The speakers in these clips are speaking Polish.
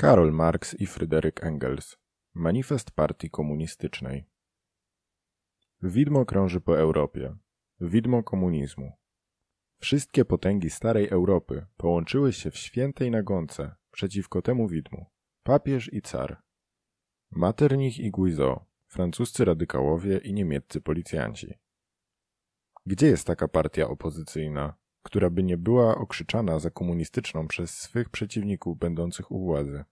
Karol Marx i Fryderyk Engels. Manifest Partii Komunistycznej. Widmo krąży po Europie. Widmo komunizmu. Wszystkie potęgi starej Europy połączyły się w świętej nagonce przeciwko temu widmu. Papież i car. Maternich i Guizot, francuscy radykałowie i niemieccy policjanci. Gdzie jest taka partia opozycyjna, która by nie była okrzyczana za komunistyczną przez swych przeciwników będących u władzy.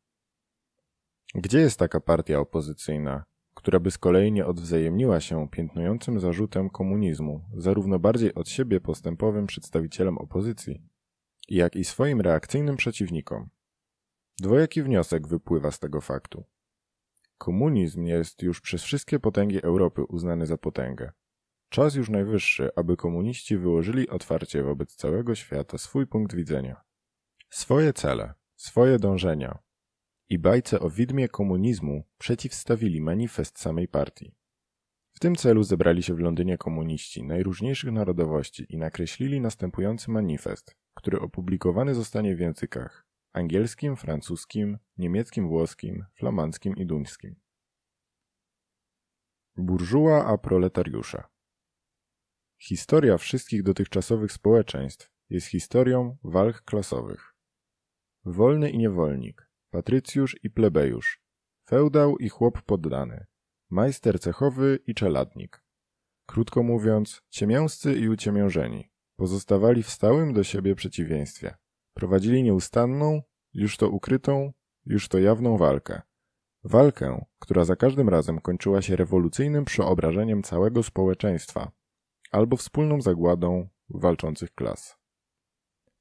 Gdzie jest taka partia opozycyjna, która by z kolei nie odwzajemniła się piętnującym zarzutem komunizmu, zarówno bardziej od siebie postępowym przedstawicielom opozycji, jak i swoim reakcyjnym przeciwnikom? Dwojaki wniosek wypływa z tego faktu. Komunizm jest już przez wszystkie potęgi Europy uznany za potęgę. Czas już najwyższy, aby komuniści wyłożyli otwarcie wobec całego świata swój punkt widzenia, swoje cele, swoje dążenia i bajce o widmie komunizmu przeciwstawili manifest samej partii. W tym celu zebrali się w Londynie komuniści najróżniejszych narodowości i nakreślili następujący manifest, który opublikowany zostanie w językach angielskim, francuskim, niemieckim, włoskim, flamandzkim i duńskim. Burżuła a proletariusza. Historia wszystkich dotychczasowych społeczeństw jest historią walk klasowych. Wolny i niewolnik, patrycjusz i plebejusz, feudał i chłop poddany, majster cechowy i czeladnik. Krótko mówiąc, ciemięscy i uciemiężeni pozostawali w stałym do siebie przeciwieństwie. Prowadzili nieustanną, już to ukrytą, już to jawną walkę. Walkę, która za każdym razem kończyła się rewolucyjnym przeobrażeniem całego społeczeństwa, albo wspólną zagładą walczących klas.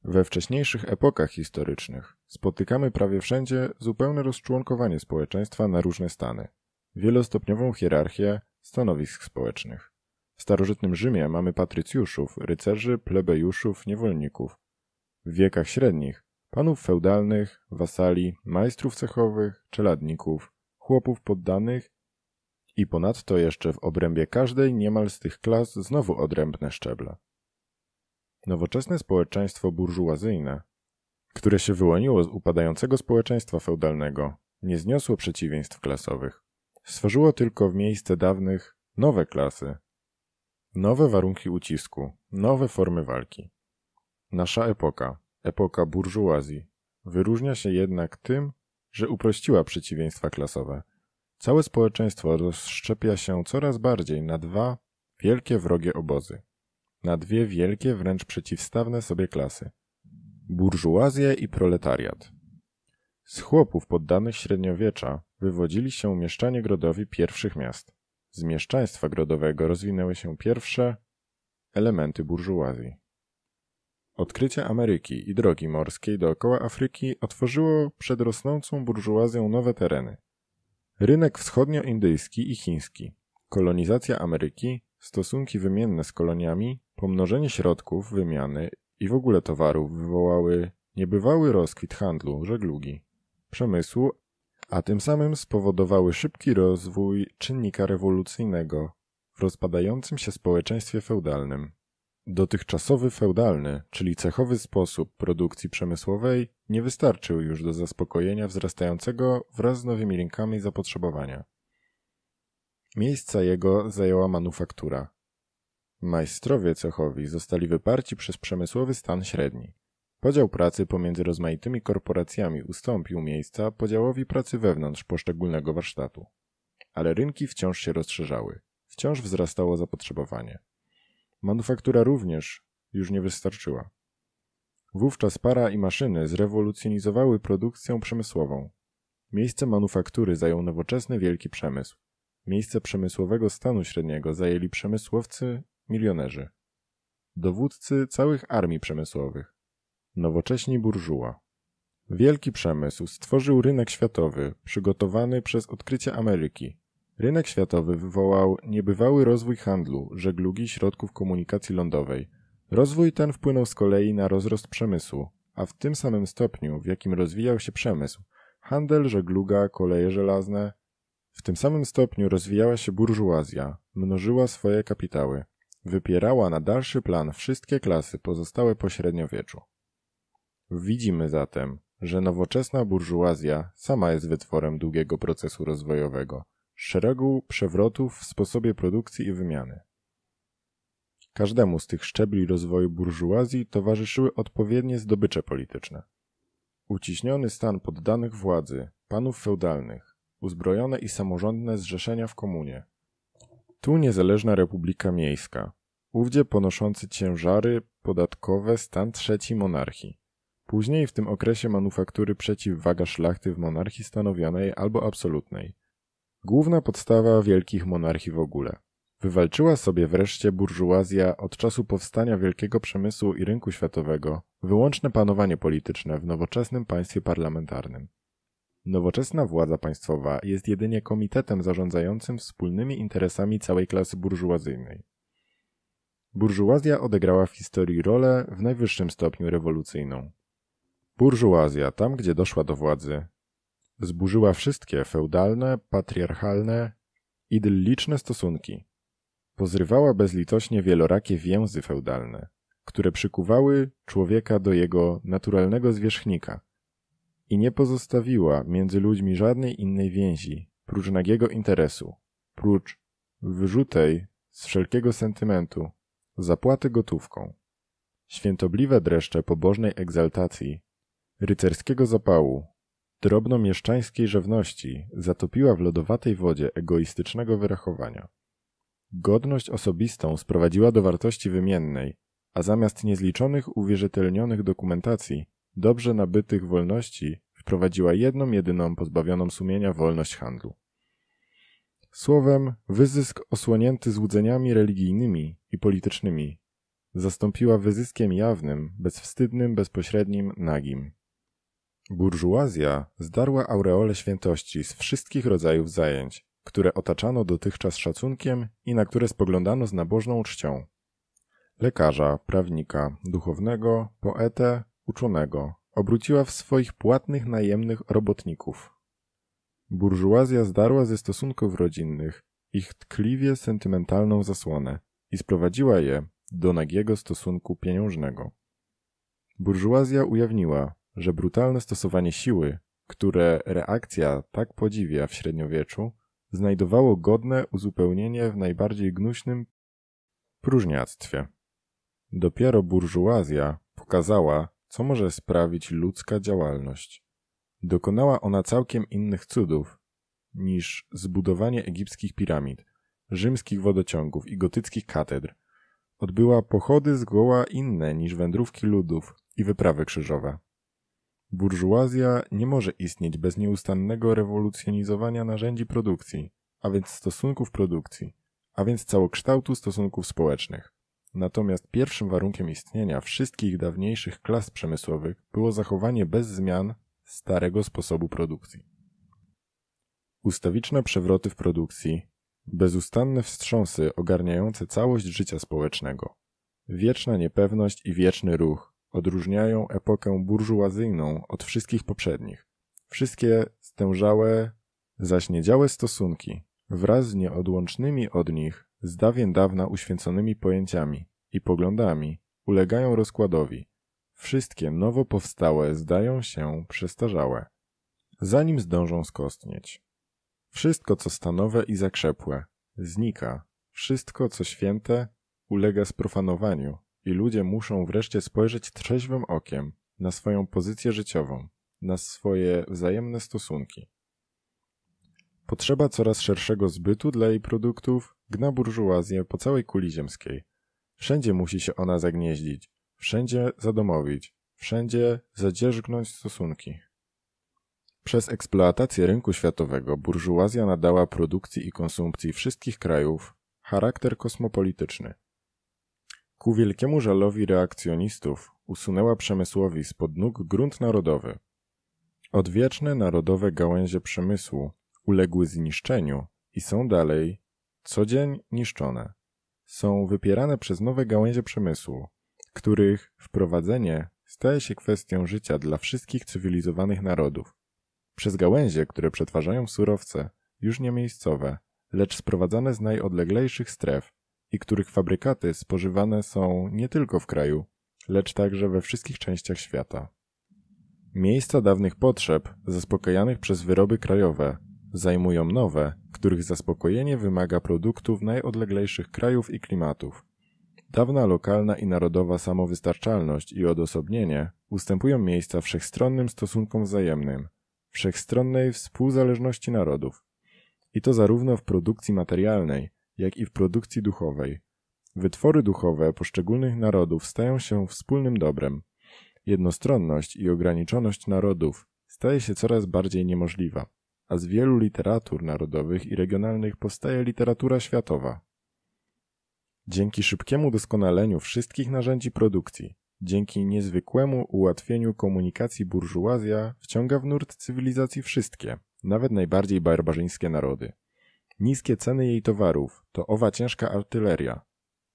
We wcześniejszych epokach historycznych spotykamy prawie wszędzie zupełne rozczłonkowanie społeczeństwa na różne stany, wielostopniową hierarchię stanowisk społecznych. W starożytnym Rzymie mamy patrycjuszów, rycerzy, plebejuszów, niewolników. W wiekach średnich panów feudalnych, wasali, majstrów cechowych, czeladników, chłopów poddanych i ponadto jeszcze w obrębie każdej niemal z tych klas znowu odrębne szczeble. Nowoczesne społeczeństwo burżuazyjne, które się wyłoniło z upadającego społeczeństwa feudalnego, nie zniosło przeciwieństw klasowych. Stworzyło tylko w miejsce dawnych nowe klasy, nowe warunki ucisku, nowe formy walki. Nasza epoka, epoka burżuazji, wyróżnia się jednak tym, że uprościła przeciwieństwa klasowe – Całe społeczeństwo rozszczepia się coraz bardziej na dwa wielkie wrogie obozy, na dwie wielkie, wręcz przeciwstawne sobie klasy burżuazję i proletariat. Z chłopów poddanych średniowiecza wywodzili się mieszczanie grodowi pierwszych miast. Z mieszczaństwa grodowego rozwinęły się pierwsze elementy burżuazji. Odkrycie Ameryki i drogi morskiej dookoła Afryki otworzyło przed rosnącą burżuazją nowe tereny. Rynek wschodnioindyjski i chiński, kolonizacja Ameryki, stosunki wymienne z koloniami, pomnożenie środków wymiany i w ogóle towarów wywołały niebywały rozkwit handlu, żeglugi, przemysłu, a tym samym spowodowały szybki rozwój czynnika rewolucyjnego w rozpadającym się społeczeństwie feudalnym. Dotychczasowy feudalny, czyli cechowy sposób produkcji przemysłowej nie wystarczył już do zaspokojenia wzrastającego wraz z nowymi rynkami zapotrzebowania. Miejsca jego zajęła manufaktura. Majstrowie cechowi zostali wyparci przez przemysłowy stan średni. Podział pracy pomiędzy rozmaitymi korporacjami ustąpił miejsca podziałowi pracy wewnątrz poszczególnego warsztatu. Ale rynki wciąż się rozszerzały, wciąż wzrastało zapotrzebowanie. Manufaktura również już nie wystarczyła. Wówczas para i maszyny zrewolucjonizowały produkcję przemysłową. Miejsce manufaktury zajął nowoczesny wielki przemysł. Miejsce przemysłowego stanu średniego zajęli przemysłowcy, milionerzy. Dowódcy całych armii przemysłowych. Nowocześni burżuła. Wielki przemysł stworzył rynek światowy, przygotowany przez odkrycie Ameryki, Rynek światowy wywołał niebywały rozwój handlu, żeglugi i środków komunikacji lądowej. Rozwój ten wpłynął z kolei na rozrost przemysłu, a w tym samym stopniu, w jakim rozwijał się przemysł, handel, żegluga, koleje żelazne, w tym samym stopniu rozwijała się burżuazja, mnożyła swoje kapitały, wypierała na dalszy plan wszystkie klasy pozostałe po średniowieczu. Widzimy zatem, że nowoczesna burżuazja sama jest wytworem długiego procesu rozwojowego – szeregu przewrotów w sposobie produkcji i wymiany. Każdemu z tych szczebli rozwoju burżuazji towarzyszyły odpowiednie zdobycze polityczne. Uciśniony stan poddanych władzy, panów feudalnych, uzbrojone i samorządne zrzeszenia w komunie. Tu niezależna republika miejska, ówdzie ponoszący ciężary podatkowe stan trzeci monarchii. Później w tym okresie manufaktury przeciwwaga szlachty w monarchii stanowionej albo absolutnej – główna podstawa wielkich monarchii w ogóle. Wywalczyła sobie wreszcie burżuazja od czasu powstania wielkiego przemysłu i rynku światowego wyłączne panowanie polityczne w nowoczesnym państwie parlamentarnym. Nowoczesna władza państwowa jest jedynie komitetem zarządzającym wspólnymi interesami całej klasy burżuazyjnej. Burżuazja odegrała w historii rolę w najwyższym stopniu rewolucyjną. Burżuazja, tam gdzie doszła do władzy, Zburzyła wszystkie feudalne, patriarchalne, idylliczne stosunki. Pozrywała bezlitośnie wielorakie więzy feudalne, które przykuwały człowieka do jego naturalnego zwierzchnika i nie pozostawiła między ludźmi żadnej innej więzi, prócz nagiego interesu, prócz wyrzutej z wszelkiego sentymentu, zapłaty gotówką. Świętobliwe dreszcze pobożnej egzaltacji, rycerskiego zapału, drobnomieszczańskiej żywności zatopiła w lodowatej wodzie egoistycznego wyrachowania. Godność osobistą sprowadziła do wartości wymiennej, a zamiast niezliczonych uwierzytelnionych dokumentacji, dobrze nabytych wolności wprowadziła jedną jedyną pozbawioną sumienia wolność handlu. Słowem, wyzysk osłonięty złudzeniami religijnymi i politycznymi zastąpiła wyzyskiem jawnym, bezwstydnym, bezpośrednim, nagim. Burżuazja zdarła aureole świętości z wszystkich rodzajów zajęć, które otaczano dotychczas szacunkiem i na które spoglądano z nabożną czcią. Lekarza, prawnika, duchownego, poetę, uczonego obróciła w swoich płatnych najemnych robotników. Burżuazja zdarła ze stosunków rodzinnych ich tkliwie sentymentalną zasłonę i sprowadziła je do nagiego stosunku pieniężnego. Burżuazja ujawniła, że brutalne stosowanie siły, które reakcja tak podziwia w średniowieczu, znajdowało godne uzupełnienie w najbardziej gnuśnym próżniactwie. Dopiero burżuazja pokazała, co może sprawić ludzka działalność. Dokonała ona całkiem innych cudów niż zbudowanie egipskich piramid, rzymskich wodociągów i gotyckich katedr. Odbyła pochody zgoła inne niż wędrówki ludów i wyprawy krzyżowe. Burżuazja nie może istnieć bez nieustannego rewolucjonizowania narzędzi produkcji, a więc stosunków produkcji, a więc całokształtu stosunków społecznych. Natomiast pierwszym warunkiem istnienia wszystkich dawniejszych klas przemysłowych było zachowanie bez zmian starego sposobu produkcji. Ustawiczne przewroty w produkcji, bezustanne wstrząsy ogarniające całość życia społecznego, wieczna niepewność i wieczny ruch, odróżniają epokę burżuazyjną od wszystkich poprzednich. Wszystkie stężałe, niedziałe stosunki, wraz z nieodłącznymi od nich, z dawien dawna uświęconymi pojęciami i poglądami, ulegają rozkładowi. Wszystkie nowo powstałe zdają się przestarzałe, zanim zdążą skostnieć. Wszystko, co stanowe i zakrzepłe, znika. Wszystko, co święte, ulega sprofanowaniu i ludzie muszą wreszcie spojrzeć trzeźwym okiem na swoją pozycję życiową, na swoje wzajemne stosunki. Potrzeba coraz szerszego zbytu dla jej produktów gna burżuazję po całej kuli ziemskiej. Wszędzie musi się ona zagnieździć, wszędzie zadomowić, wszędzie zadzierzgnąć stosunki. Przez eksploatację rynku światowego burżuazja nadała produkcji i konsumpcji wszystkich krajów charakter kosmopolityczny. Ku wielkiemu żalowi reakcjonistów usunęła przemysłowi spod nóg grunt narodowy. Odwieczne narodowe gałęzie przemysłu uległy zniszczeniu i są dalej co dzień niszczone. Są wypierane przez nowe gałęzie przemysłu, których wprowadzenie staje się kwestią życia dla wszystkich cywilizowanych narodów. Przez gałęzie, które przetwarzają surowce, już nie miejscowe, lecz sprowadzane z najodleglejszych stref, i których fabrykaty spożywane są nie tylko w kraju, lecz także we wszystkich częściach świata. Miejsca dawnych potrzeb, zaspokajanych przez wyroby krajowe, zajmują nowe, których zaspokojenie wymaga produktów najodleglejszych krajów i klimatów. Dawna lokalna i narodowa samowystarczalność i odosobnienie ustępują miejsca wszechstronnym stosunkom wzajemnym, wszechstronnej współzależności narodów. I to zarówno w produkcji materialnej, jak i w produkcji duchowej. Wytwory duchowe poszczególnych narodów stają się wspólnym dobrem. Jednostronność i ograniczoność narodów staje się coraz bardziej niemożliwa, a z wielu literatur narodowych i regionalnych powstaje literatura światowa. Dzięki szybkiemu doskonaleniu wszystkich narzędzi produkcji, dzięki niezwykłemu ułatwieniu komunikacji burżuazja wciąga w nurt cywilizacji wszystkie, nawet najbardziej barbarzyńskie narody. Niskie ceny jej towarów to owa ciężka artyleria,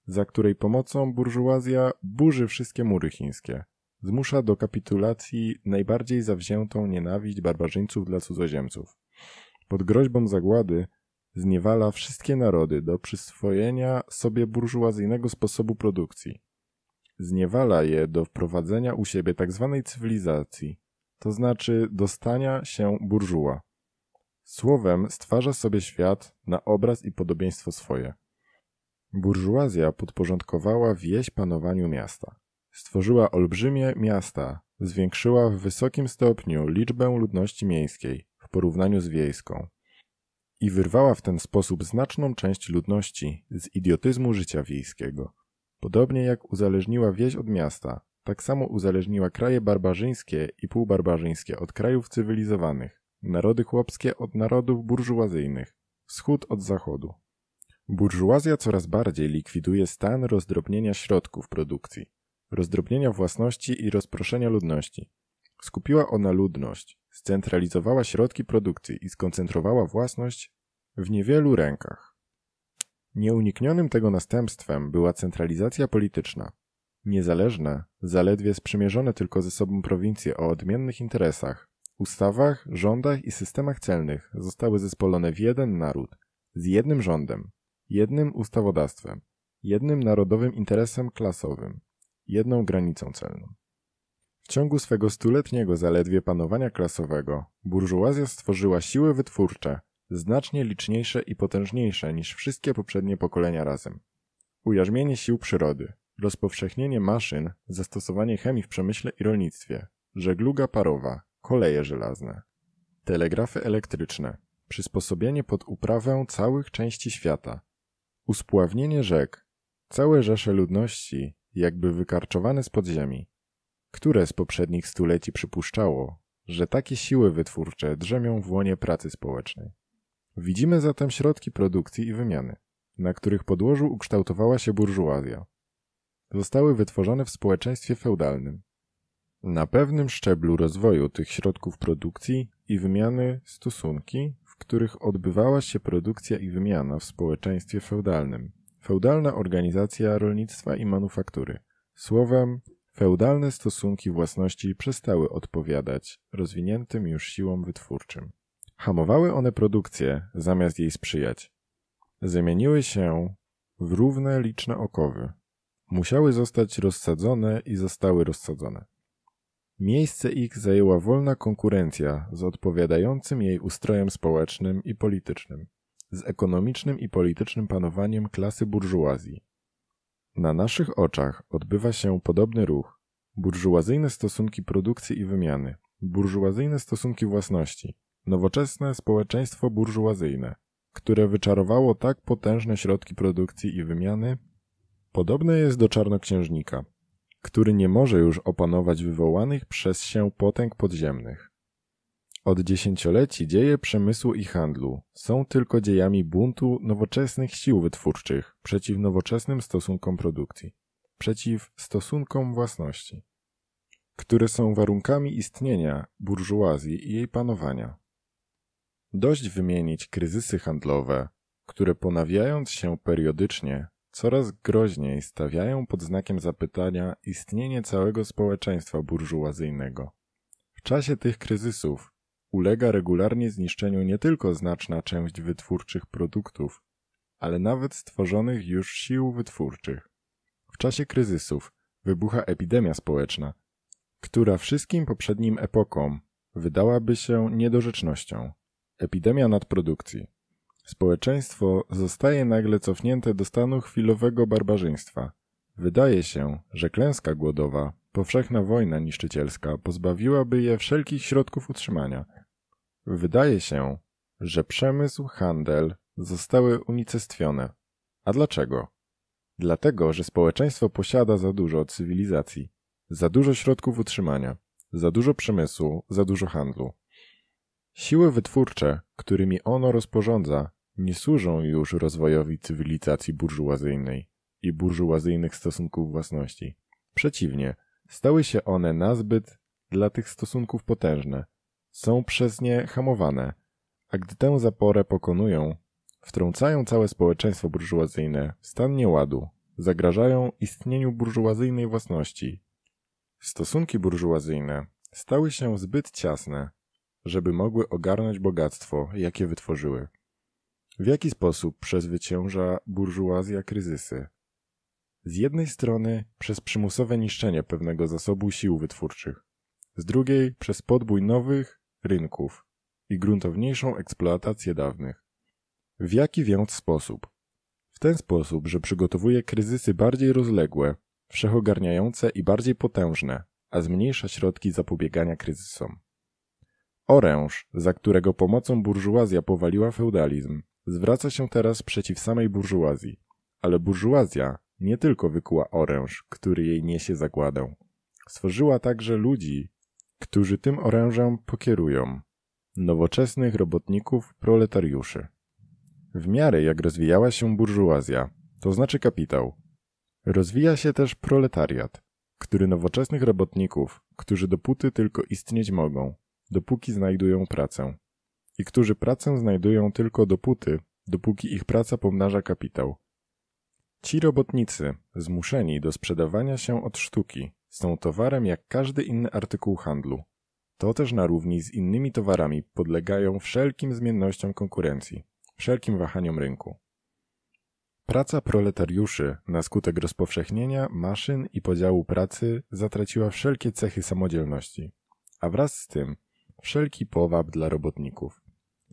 za której pomocą burżuazja burzy wszystkie mury chińskie. Zmusza do kapitulacji najbardziej zawziętą nienawiść barbarzyńców dla cudzoziemców. Pod groźbą zagłady zniewala wszystkie narody do przyswojenia sobie burżuazyjnego sposobu produkcji. Zniewala je do wprowadzenia u siebie tzw. Tak cywilizacji, to znaczy dostania się burżuła. Słowem stwarza sobie świat na obraz i podobieństwo swoje. Burżuazja podporządkowała wieś panowaniu miasta. Stworzyła olbrzymie miasta, zwiększyła w wysokim stopniu liczbę ludności miejskiej w porównaniu z wiejską i wyrwała w ten sposób znaczną część ludności z idiotyzmu życia wiejskiego. Podobnie jak uzależniła wieś od miasta, tak samo uzależniła kraje barbarzyńskie i półbarbarzyńskie od krajów cywilizowanych narody chłopskie od narodów burżuazyjnych, wschód od zachodu. Burżuazja coraz bardziej likwiduje stan rozdrobnienia środków produkcji, rozdrobnienia własności i rozproszenia ludności. Skupiła ona ludność, scentralizowała środki produkcji i skoncentrowała własność w niewielu rękach. Nieuniknionym tego następstwem była centralizacja polityczna. Niezależne, zaledwie sprzymierzone tylko ze sobą prowincje o odmiennych interesach ustawach, rządach i systemach celnych zostały zespolone w jeden naród, z jednym rządem, jednym ustawodawstwem, jednym narodowym interesem klasowym, jedną granicą celną. W ciągu swego stuletniego zaledwie panowania klasowego burżuazja stworzyła siły wytwórcze, znacznie liczniejsze i potężniejsze niż wszystkie poprzednie pokolenia razem. Ujarzmienie sił przyrody, rozpowszechnienie maszyn, zastosowanie chemii w przemyśle i rolnictwie, żegluga parowa, koleje żelazne, telegrafy elektryczne, przysposobienie pod uprawę całych części świata, uspławnienie rzek, całe rzesze ludności jakby wykarczowane z podziemi, które z poprzednich stuleci przypuszczało, że takie siły wytwórcze drzemią w łonie pracy społecznej. Widzimy zatem środki produkcji i wymiany, na których podłożu ukształtowała się burżuazja. Zostały wytworzone w społeczeństwie feudalnym, na pewnym szczeblu rozwoju tych środków produkcji i wymiany stosunki, w których odbywała się produkcja i wymiana w społeczeństwie feudalnym. Feudalna organizacja rolnictwa i manufaktury. Słowem, feudalne stosunki własności przestały odpowiadać rozwiniętym już siłom wytwórczym. Hamowały one produkcję, zamiast jej sprzyjać. Zamieniły się w równe liczne okowy. Musiały zostać rozsadzone i zostały rozsadzone. Miejsce ich zajęła wolna konkurencja z odpowiadającym jej ustrojem społecznym i politycznym, z ekonomicznym i politycznym panowaniem klasy burżuazji. Na naszych oczach odbywa się podobny ruch. Burżuazyjne stosunki produkcji i wymiany, burżuazyjne stosunki własności, nowoczesne społeczeństwo burżuazyjne, które wyczarowało tak potężne środki produkcji i wymiany, podobne jest do czarnoksiężnika, który nie może już opanować wywołanych przez się potęg podziemnych. Od dziesięcioleci dzieje przemysłu i handlu są tylko dziejami buntu nowoczesnych sił wytwórczych przeciw nowoczesnym stosunkom produkcji, przeciw stosunkom własności, które są warunkami istnienia burżuazji i jej panowania. Dość wymienić kryzysy handlowe, które ponawiając się periodycznie coraz groźniej stawiają pod znakiem zapytania istnienie całego społeczeństwa burżuazyjnego. W czasie tych kryzysów ulega regularnie zniszczeniu nie tylko znaczna część wytwórczych produktów, ale nawet stworzonych już sił wytwórczych. W czasie kryzysów wybucha epidemia społeczna, która wszystkim poprzednim epokom wydałaby się niedorzecznością. Epidemia nadprodukcji. Społeczeństwo zostaje nagle cofnięte do stanu chwilowego barbarzyństwa. Wydaje się, że klęska głodowa, powszechna wojna niszczycielska pozbawiłaby je wszelkich środków utrzymania. Wydaje się, że przemysł, handel zostały unicestwione. A dlaczego? Dlatego, że społeczeństwo posiada za dużo od cywilizacji, za dużo środków utrzymania, za dużo przemysłu, za dużo handlu. Siły wytwórcze, którymi ono rozporządza, nie służą już rozwojowi cywilizacji burżuazyjnej i burżuazyjnych stosunków własności. Przeciwnie, stały się one nazbyt dla tych stosunków potężne, są przez nie hamowane, a gdy tę zaporę pokonują, wtrącają całe społeczeństwo burżuazyjne w stan nieładu, zagrażają istnieniu burżuazyjnej własności. Stosunki burżuazyjne stały się zbyt ciasne, żeby mogły ogarnąć bogactwo, jakie wytworzyły. W jaki sposób przezwycięża burżuazja kryzysy? Z jednej strony przez przymusowe niszczenie pewnego zasobu sił wytwórczych, z drugiej przez podbój nowych rynków i gruntowniejszą eksploatację dawnych. W jaki więc sposób? W ten sposób, że przygotowuje kryzysy bardziej rozległe, wszechogarniające i bardziej potężne, a zmniejsza środki zapobiegania kryzysom. Oręż, za którego pomocą burżuazja powaliła feudalizm, zwraca się teraz przeciw samej burżuazji. Ale burżuazja nie tylko wykuła oręż, który jej niesie zagładę. Stworzyła także ludzi, którzy tym orężem pokierują. Nowoczesnych robotników, proletariuszy. W miarę jak rozwijała się burżuazja, to znaczy kapitał, rozwija się też proletariat, który nowoczesnych robotników, którzy dopóty tylko istnieć mogą, dopóki znajdują pracę. I którzy pracę znajdują tylko dopóty, dopóki ich praca pomnaża kapitał. Ci robotnicy, zmuszeni do sprzedawania się od sztuki, są towarem jak każdy inny artykuł handlu. To też na równi z innymi towarami podlegają wszelkim zmiennościom konkurencji, wszelkim wahaniom rynku. Praca proletariuszy na skutek rozpowszechnienia maszyn i podziału pracy zatraciła wszelkie cechy samodzielności, a wraz z tym wszelki powab dla robotników.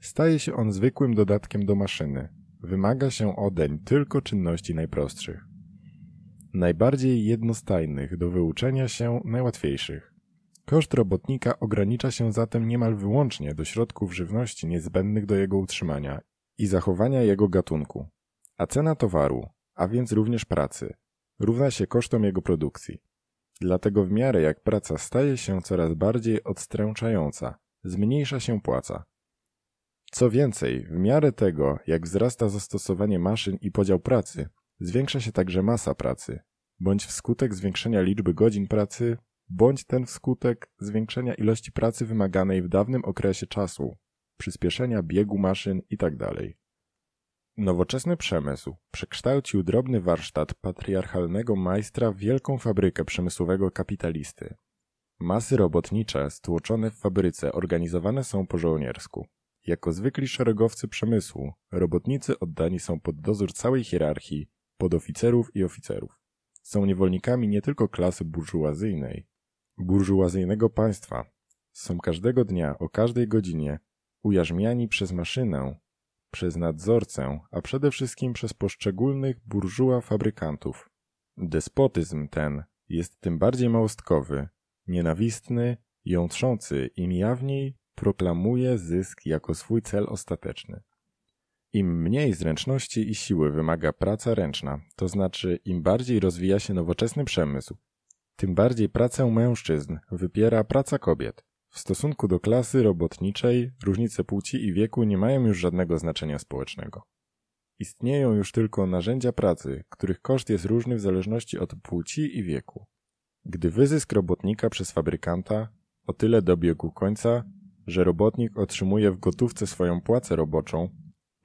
Staje się on zwykłym dodatkiem do maszyny. Wymaga się odeń tylko czynności najprostszych. Najbardziej jednostajnych, do wyuczenia się najłatwiejszych. Koszt robotnika ogranicza się zatem niemal wyłącznie do środków żywności niezbędnych do jego utrzymania i zachowania jego gatunku. A cena towaru, a więc również pracy, równa się kosztom jego produkcji. Dlatego w miarę jak praca staje się coraz bardziej odstręczająca, zmniejsza się płaca. Co więcej, w miarę tego, jak wzrasta zastosowanie maszyn i podział pracy, zwiększa się także masa pracy, bądź wskutek zwiększenia liczby godzin pracy, bądź ten wskutek zwiększenia ilości pracy wymaganej w dawnym okresie czasu, przyspieszenia biegu maszyn itd. Tak Nowoczesny przemysł przekształcił drobny warsztat patriarchalnego majstra w wielką fabrykę przemysłowego kapitalisty. Masy robotnicze stłoczone w fabryce organizowane są po żołniersku. Jako zwykli szeregowcy przemysłu, robotnicy oddani są pod dozór całej hierarchii, podoficerów i oficerów. Są niewolnikami nie tylko klasy burżuazyjnej, burżuazyjnego państwa. Są każdego dnia, o każdej godzinie, ujarzmiani przez maszynę, przez nadzorcę, a przede wszystkim przez poszczególnych burżuła fabrykantów. Despotyzm ten jest tym bardziej małostkowy, nienawistny, jątrzący, im jawniej proklamuje zysk jako swój cel ostateczny. Im mniej zręczności i siły wymaga praca ręczna, to znaczy im bardziej rozwija się nowoczesny przemysł, tym bardziej pracę mężczyzn wypiera praca kobiet. W stosunku do klasy robotniczej różnice płci i wieku nie mają już żadnego znaczenia społecznego. Istnieją już tylko narzędzia pracy, których koszt jest różny w zależności od płci i wieku. Gdy wyzysk robotnika przez fabrykanta o tyle dobiegł końca, że robotnik otrzymuje w gotówce swoją płacę roboczą,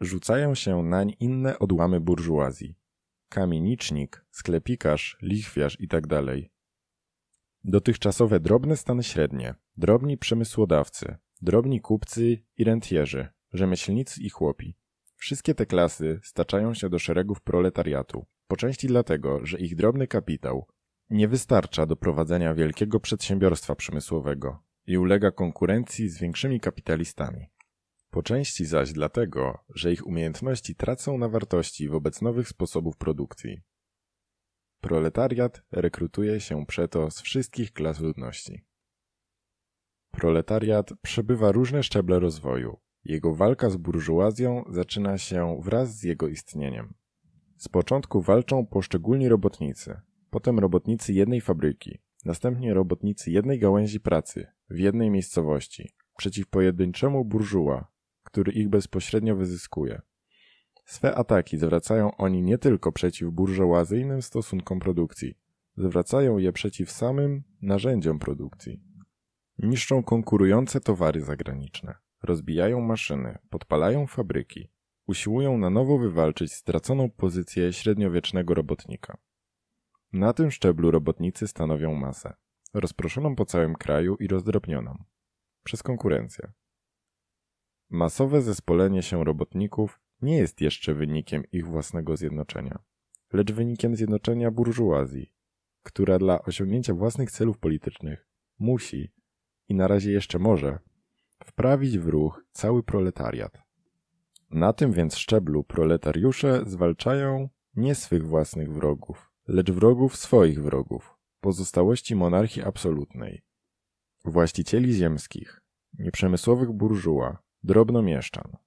rzucają się nań inne odłamy burżuazji. Kamienicznik, sklepikarz, lichwiarz itd. Tak Dotychczasowe drobne stany średnie, drobni przemysłodawcy, drobni kupcy i rentierzy, rzemieślnicy i chłopi. Wszystkie te klasy staczają się do szeregów proletariatu, po części dlatego, że ich drobny kapitał nie wystarcza do prowadzenia wielkiego przedsiębiorstwa przemysłowego i ulega konkurencji z większymi kapitalistami. Po części zaś dlatego, że ich umiejętności tracą na wartości wobec nowych sposobów produkcji. Proletariat rekrutuje się przeto z wszystkich klas ludności. Proletariat przebywa różne szczeble rozwoju. Jego walka z burżuazją zaczyna się wraz z jego istnieniem. Z początku walczą poszczególni robotnicy, potem robotnicy jednej fabryki, następnie robotnicy jednej gałęzi pracy, w jednej miejscowości, przeciw pojedynczemu burżuła, który ich bezpośrednio wyzyskuje. Swe ataki zwracają oni nie tylko przeciw burżuazyjnym stosunkom produkcji, zwracają je przeciw samym narzędziom produkcji. Niszczą konkurujące towary zagraniczne, rozbijają maszyny, podpalają fabryki, usiłują na nowo wywalczyć straconą pozycję średniowiecznego robotnika. Na tym szczeblu robotnicy stanowią masę, rozproszoną po całym kraju i rozdrobnioną przez konkurencję. Masowe zespolenie się robotników nie jest jeszcze wynikiem ich własnego zjednoczenia, lecz wynikiem zjednoczenia burżuazji, która dla osiągnięcia własnych celów politycznych musi i na razie jeszcze może wprawić w ruch cały proletariat. Na tym więc szczeblu proletariusze zwalczają nie swych własnych wrogów, lecz wrogów swoich wrogów, pozostałości monarchii absolutnej, właścicieli ziemskich, nieprzemysłowych burżuła, drobnomieszczan.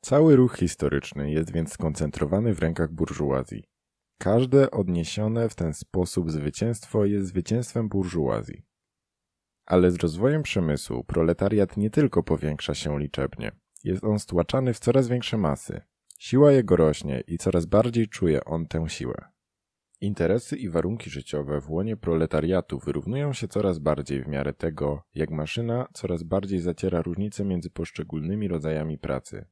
Cały ruch historyczny jest więc skoncentrowany w rękach burżuazji. Każde odniesione w ten sposób zwycięstwo jest zwycięstwem burżuazji. Ale z rozwojem przemysłu proletariat nie tylko powiększa się liczebnie, jest on stłaczany w coraz większe masy. Siła jego rośnie i coraz bardziej czuje on tę siłę. Interesy i warunki życiowe w łonie proletariatu wyrównują się coraz bardziej w miarę tego, jak maszyna coraz bardziej zaciera różnice między poszczególnymi rodzajami pracy,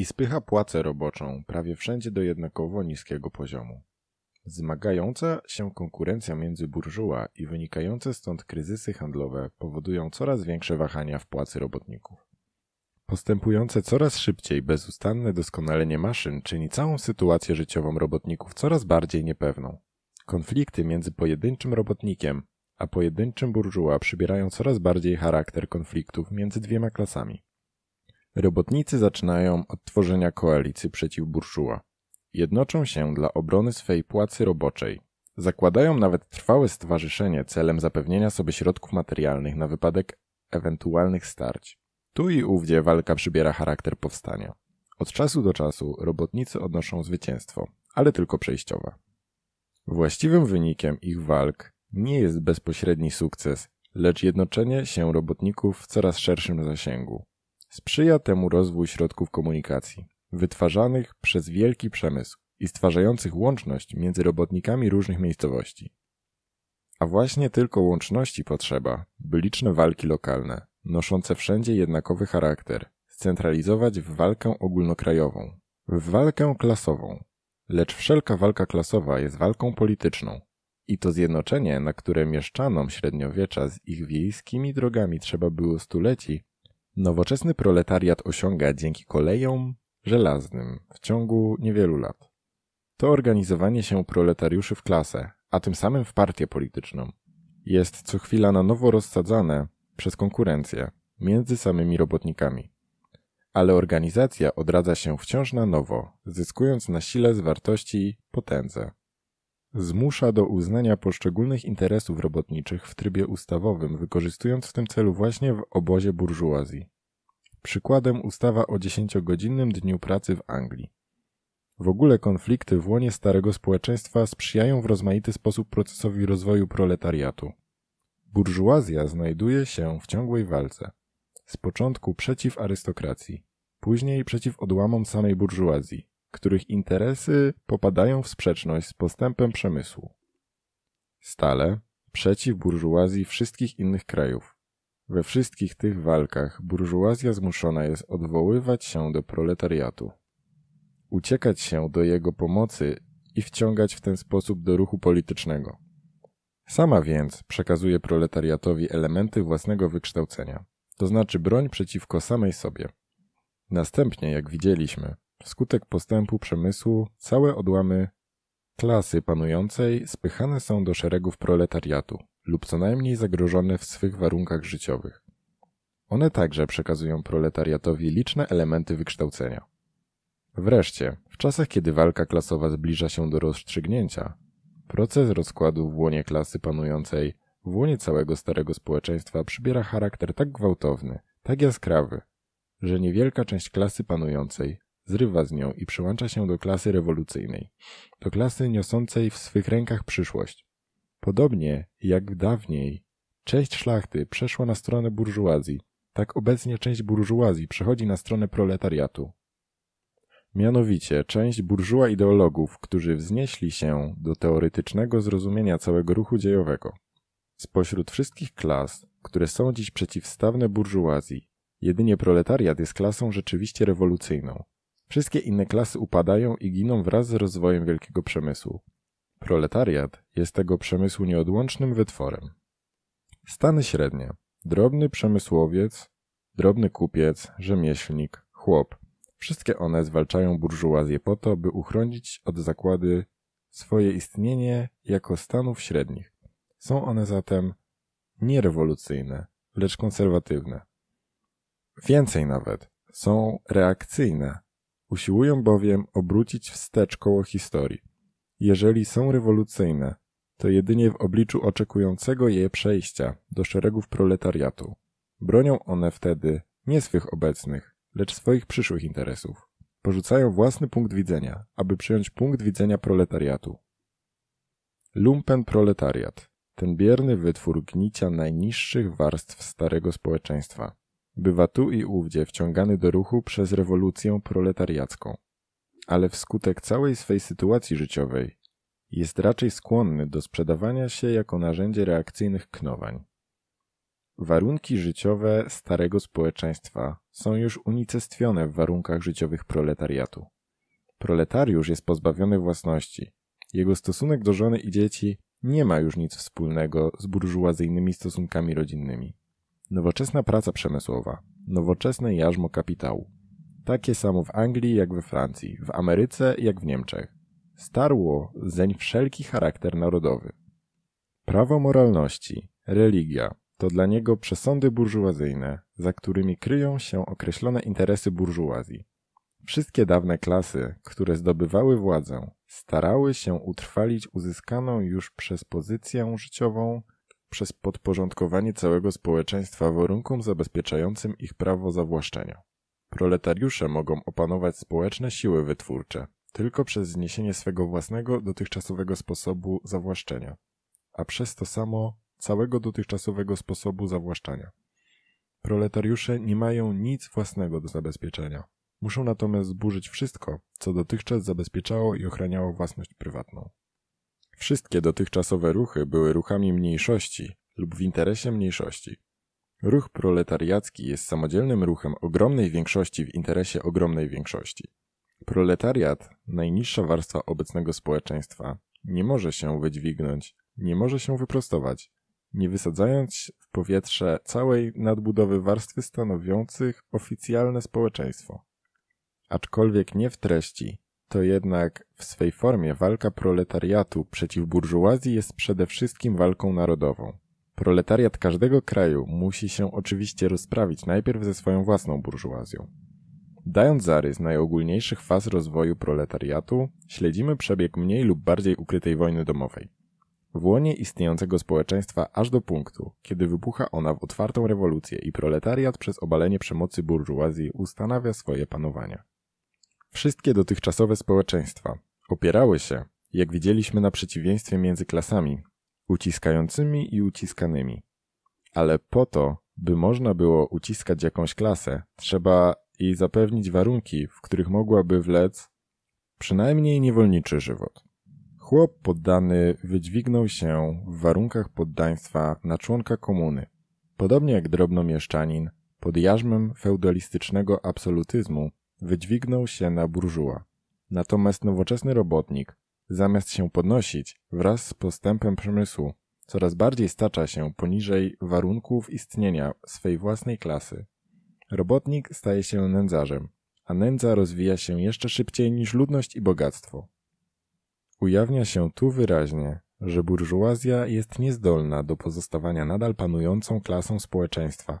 i spycha płacę roboczą prawie wszędzie do jednakowo niskiego poziomu. Zmagająca się konkurencja między burżuła i wynikające stąd kryzysy handlowe powodują coraz większe wahania w płacy robotników. Postępujące coraz szybciej bezustanne doskonalenie maszyn czyni całą sytuację życiową robotników coraz bardziej niepewną. Konflikty między pojedynczym robotnikiem a pojedynczym burżuła przybierają coraz bardziej charakter konfliktów między dwiema klasami. Robotnicy zaczynają od tworzenia koalicji przeciw burszua. Jednoczą się dla obrony swej płacy roboczej. Zakładają nawet trwałe stowarzyszenie celem zapewnienia sobie środków materialnych na wypadek ewentualnych starć. Tu i ówdzie walka przybiera charakter powstania. Od czasu do czasu robotnicy odnoszą zwycięstwo, ale tylko przejściowe. Właściwym wynikiem ich walk nie jest bezpośredni sukces, lecz jednoczenie się robotników w coraz szerszym zasięgu. Sprzyja temu rozwój środków komunikacji, wytwarzanych przez wielki przemysł i stwarzających łączność między robotnikami różnych miejscowości. A właśnie tylko łączności potrzeba, by liczne walki lokalne, noszące wszędzie jednakowy charakter, scentralizować w walkę ogólnokrajową, w walkę klasową. Lecz wszelka walka klasowa jest walką polityczną. I to zjednoczenie, na które mieszczanom średniowiecza z ich wiejskimi drogami trzeba było stuleci, Nowoczesny proletariat osiąga dzięki kolejom żelaznym w ciągu niewielu lat. To organizowanie się proletariuszy w klasę, a tym samym w partię polityczną, jest co chwila na nowo rozsadzane przez konkurencję między samymi robotnikami. Ale organizacja odradza się wciąż na nowo, zyskując na sile z wartości potędze zmusza do uznania poszczególnych interesów robotniczych w trybie ustawowym, wykorzystując w tym celu właśnie w obozie burżuazji. Przykładem ustawa o dziesięciogodzinnym dniu pracy w Anglii. W ogóle konflikty w łonie starego społeczeństwa sprzyjają w rozmaity sposób procesowi rozwoju proletariatu. Burżuazja znajduje się w ciągłej walce. Z początku przeciw arystokracji, później przeciw odłamom samej burżuazji, których interesy popadają w sprzeczność z postępem przemysłu. Stale przeciw burżuazji wszystkich innych krajów. We wszystkich tych walkach burżuazja zmuszona jest odwoływać się do proletariatu, uciekać się do jego pomocy i wciągać w ten sposób do ruchu politycznego. Sama więc przekazuje proletariatowi elementy własnego wykształcenia, to znaczy broń przeciwko samej sobie. Następnie, jak widzieliśmy, Wskutek postępu przemysłu całe odłamy klasy panującej spychane są do szeregów proletariatu lub co najmniej zagrożone w swych warunkach życiowych. One także przekazują proletariatowi liczne elementy wykształcenia. Wreszcie, w czasach kiedy walka klasowa zbliża się do rozstrzygnięcia, proces rozkładu w łonie klasy panującej, w łonie całego starego społeczeństwa przybiera charakter tak gwałtowny, tak jaskrawy, że niewielka część klasy panującej zrywa z nią i przyłącza się do klasy rewolucyjnej, do klasy niosącej w swych rękach przyszłość. Podobnie jak dawniej część szlachty przeszła na stronę burżuazji, tak obecnie część burżuazji przechodzi na stronę proletariatu. Mianowicie część burżuła ideologów, którzy wznieśli się do teoretycznego zrozumienia całego ruchu dziejowego. Spośród wszystkich klas, które są dziś przeciwstawne burżuazji, jedynie proletariat jest klasą rzeczywiście rewolucyjną, Wszystkie inne klasy upadają i giną wraz z rozwojem wielkiego przemysłu. Proletariat jest tego przemysłu nieodłącznym wytworem. Stany średnie. Drobny przemysłowiec, drobny kupiec, rzemieślnik, chłop. Wszystkie one zwalczają burżuazję po to, by uchronić od zakłady swoje istnienie jako stanów średnich. Są one zatem nierewolucyjne, lecz konserwatywne. Więcej nawet, są reakcyjne, Usiłują bowiem obrócić wstecz koło historii. Jeżeli są rewolucyjne, to jedynie w obliczu oczekującego je przejścia do szeregów proletariatu. Bronią one wtedy nie swych obecnych, lecz swoich przyszłych interesów. Porzucają własny punkt widzenia, aby przyjąć punkt widzenia proletariatu. Lumpen proletariat. Ten bierny wytwór gnicia najniższych warstw starego społeczeństwa. Bywa tu i ówdzie wciągany do ruchu przez rewolucję proletariacką, ale wskutek całej swej sytuacji życiowej jest raczej skłonny do sprzedawania się jako narzędzie reakcyjnych knowań. Warunki życiowe starego społeczeństwa są już unicestwione w warunkach życiowych proletariatu. Proletariusz jest pozbawiony własności. Jego stosunek do żony i dzieci nie ma już nic wspólnego z burżuazyjnymi stosunkami rodzinnymi. Nowoczesna praca przemysłowa, nowoczesne jarzmo kapitału. Takie samo w Anglii jak we Francji, w Ameryce jak w Niemczech. Starło zeń wszelki charakter narodowy. Prawo moralności, religia, to dla niego przesądy burżuazyjne, za którymi kryją się określone interesy burżuazji. Wszystkie dawne klasy, które zdobywały władzę, starały się utrwalić uzyskaną już przez pozycję życiową przez podporządkowanie całego społeczeństwa warunkom zabezpieczającym ich prawo zawłaszczenia. Proletariusze mogą opanować społeczne siły wytwórcze tylko przez zniesienie swego własnego dotychczasowego sposobu zawłaszczenia, a przez to samo całego dotychczasowego sposobu zawłaszczania. Proletariusze nie mają nic własnego do zabezpieczenia. Muszą natomiast zburzyć wszystko, co dotychczas zabezpieczało i ochraniało własność prywatną. Wszystkie dotychczasowe ruchy były ruchami mniejszości lub w interesie mniejszości. Ruch proletariacki jest samodzielnym ruchem ogromnej większości w interesie ogromnej większości. Proletariat, najniższa warstwa obecnego społeczeństwa, nie może się wydźwignąć, nie może się wyprostować, nie wysadzając w powietrze całej nadbudowy warstwy stanowiących oficjalne społeczeństwo. Aczkolwiek nie w treści, to jednak w swej formie walka proletariatu przeciw burżuazji jest przede wszystkim walką narodową. Proletariat każdego kraju musi się oczywiście rozprawić najpierw ze swoją własną burżuazją. Dając zarys najogólniejszych faz rozwoju proletariatu, śledzimy przebieg mniej lub bardziej ukrytej wojny domowej. W łonie istniejącego społeczeństwa aż do punktu, kiedy wybucha ona w otwartą rewolucję i proletariat przez obalenie przemocy burżuazji ustanawia swoje panowania. Wszystkie dotychczasowe społeczeństwa opierały się, jak widzieliśmy na przeciwieństwie między klasami, uciskającymi i uciskanymi. Ale po to, by można było uciskać jakąś klasę, trzeba jej zapewnić warunki, w których mogłaby wlec przynajmniej niewolniczy żywot. Chłop poddany wydźwignął się w warunkach poddaństwa na członka komuny. Podobnie jak drobnomieszczanin, pod jarzmem feudalistycznego absolutyzmu wydźwignął się na burżuła. Natomiast nowoczesny robotnik, zamiast się podnosić wraz z postępem przemysłu, coraz bardziej stacza się poniżej warunków istnienia swej własnej klasy. Robotnik staje się nędzarzem, a nędza rozwija się jeszcze szybciej niż ludność i bogactwo. Ujawnia się tu wyraźnie, że burżuazja jest niezdolna do pozostawania nadal panującą klasą społeczeństwa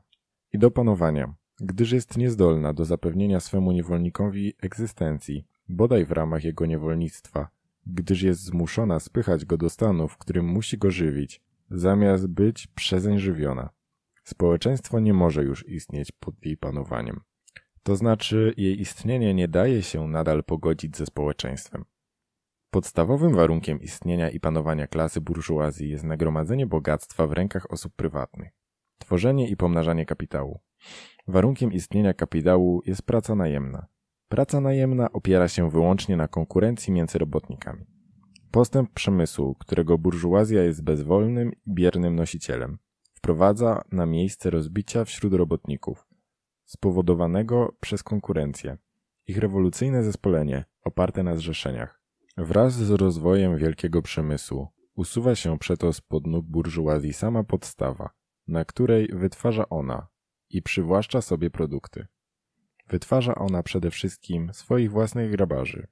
i do panowania, gdyż jest niezdolna do zapewnienia swemu niewolnikowi egzystencji, bodaj w ramach jego niewolnictwa, gdyż jest zmuszona spychać go do stanu, w którym musi go żywić, zamiast być przezeń żywiona. Społeczeństwo nie może już istnieć pod jej panowaniem. To znaczy, jej istnienie nie daje się nadal pogodzić ze społeczeństwem. Podstawowym warunkiem istnienia i panowania klasy burżuazji jest nagromadzenie bogactwa w rękach osób prywatnych, tworzenie i pomnażanie kapitału. Warunkiem istnienia kapitału jest praca najemna. Praca najemna opiera się wyłącznie na konkurencji między robotnikami. Postęp przemysłu, którego burżuazja jest bezwolnym i biernym nosicielem, wprowadza na miejsce rozbicia wśród robotników, spowodowanego przez konkurencję. Ich rewolucyjne zespolenie, oparte na zrzeszeniach. Wraz z rozwojem wielkiego przemysłu usuwa się przeto spod nóg burżuazji sama podstawa, na której wytwarza ona, i przywłaszcza sobie produkty. Wytwarza ona przede wszystkim swoich własnych grabarzy.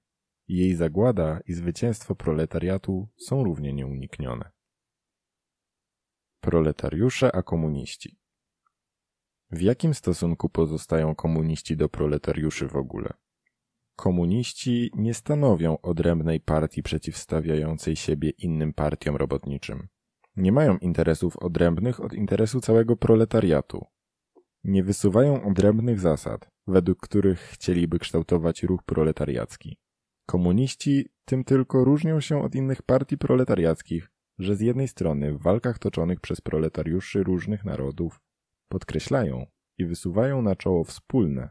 Jej zagłada i zwycięstwo proletariatu są równie nieuniknione. Proletariusze a komuniści. W jakim stosunku pozostają komuniści do proletariuszy w ogóle? Komuniści nie stanowią odrębnej partii przeciwstawiającej siebie innym partiom robotniczym. Nie mają interesów odrębnych od interesu całego proletariatu nie wysuwają odrębnych zasad, według których chcieliby kształtować ruch proletariacki. Komuniści tym tylko różnią się od innych partii proletariackich, że z jednej strony w walkach toczonych przez proletariuszy różnych narodów podkreślają i wysuwają na czoło wspólne,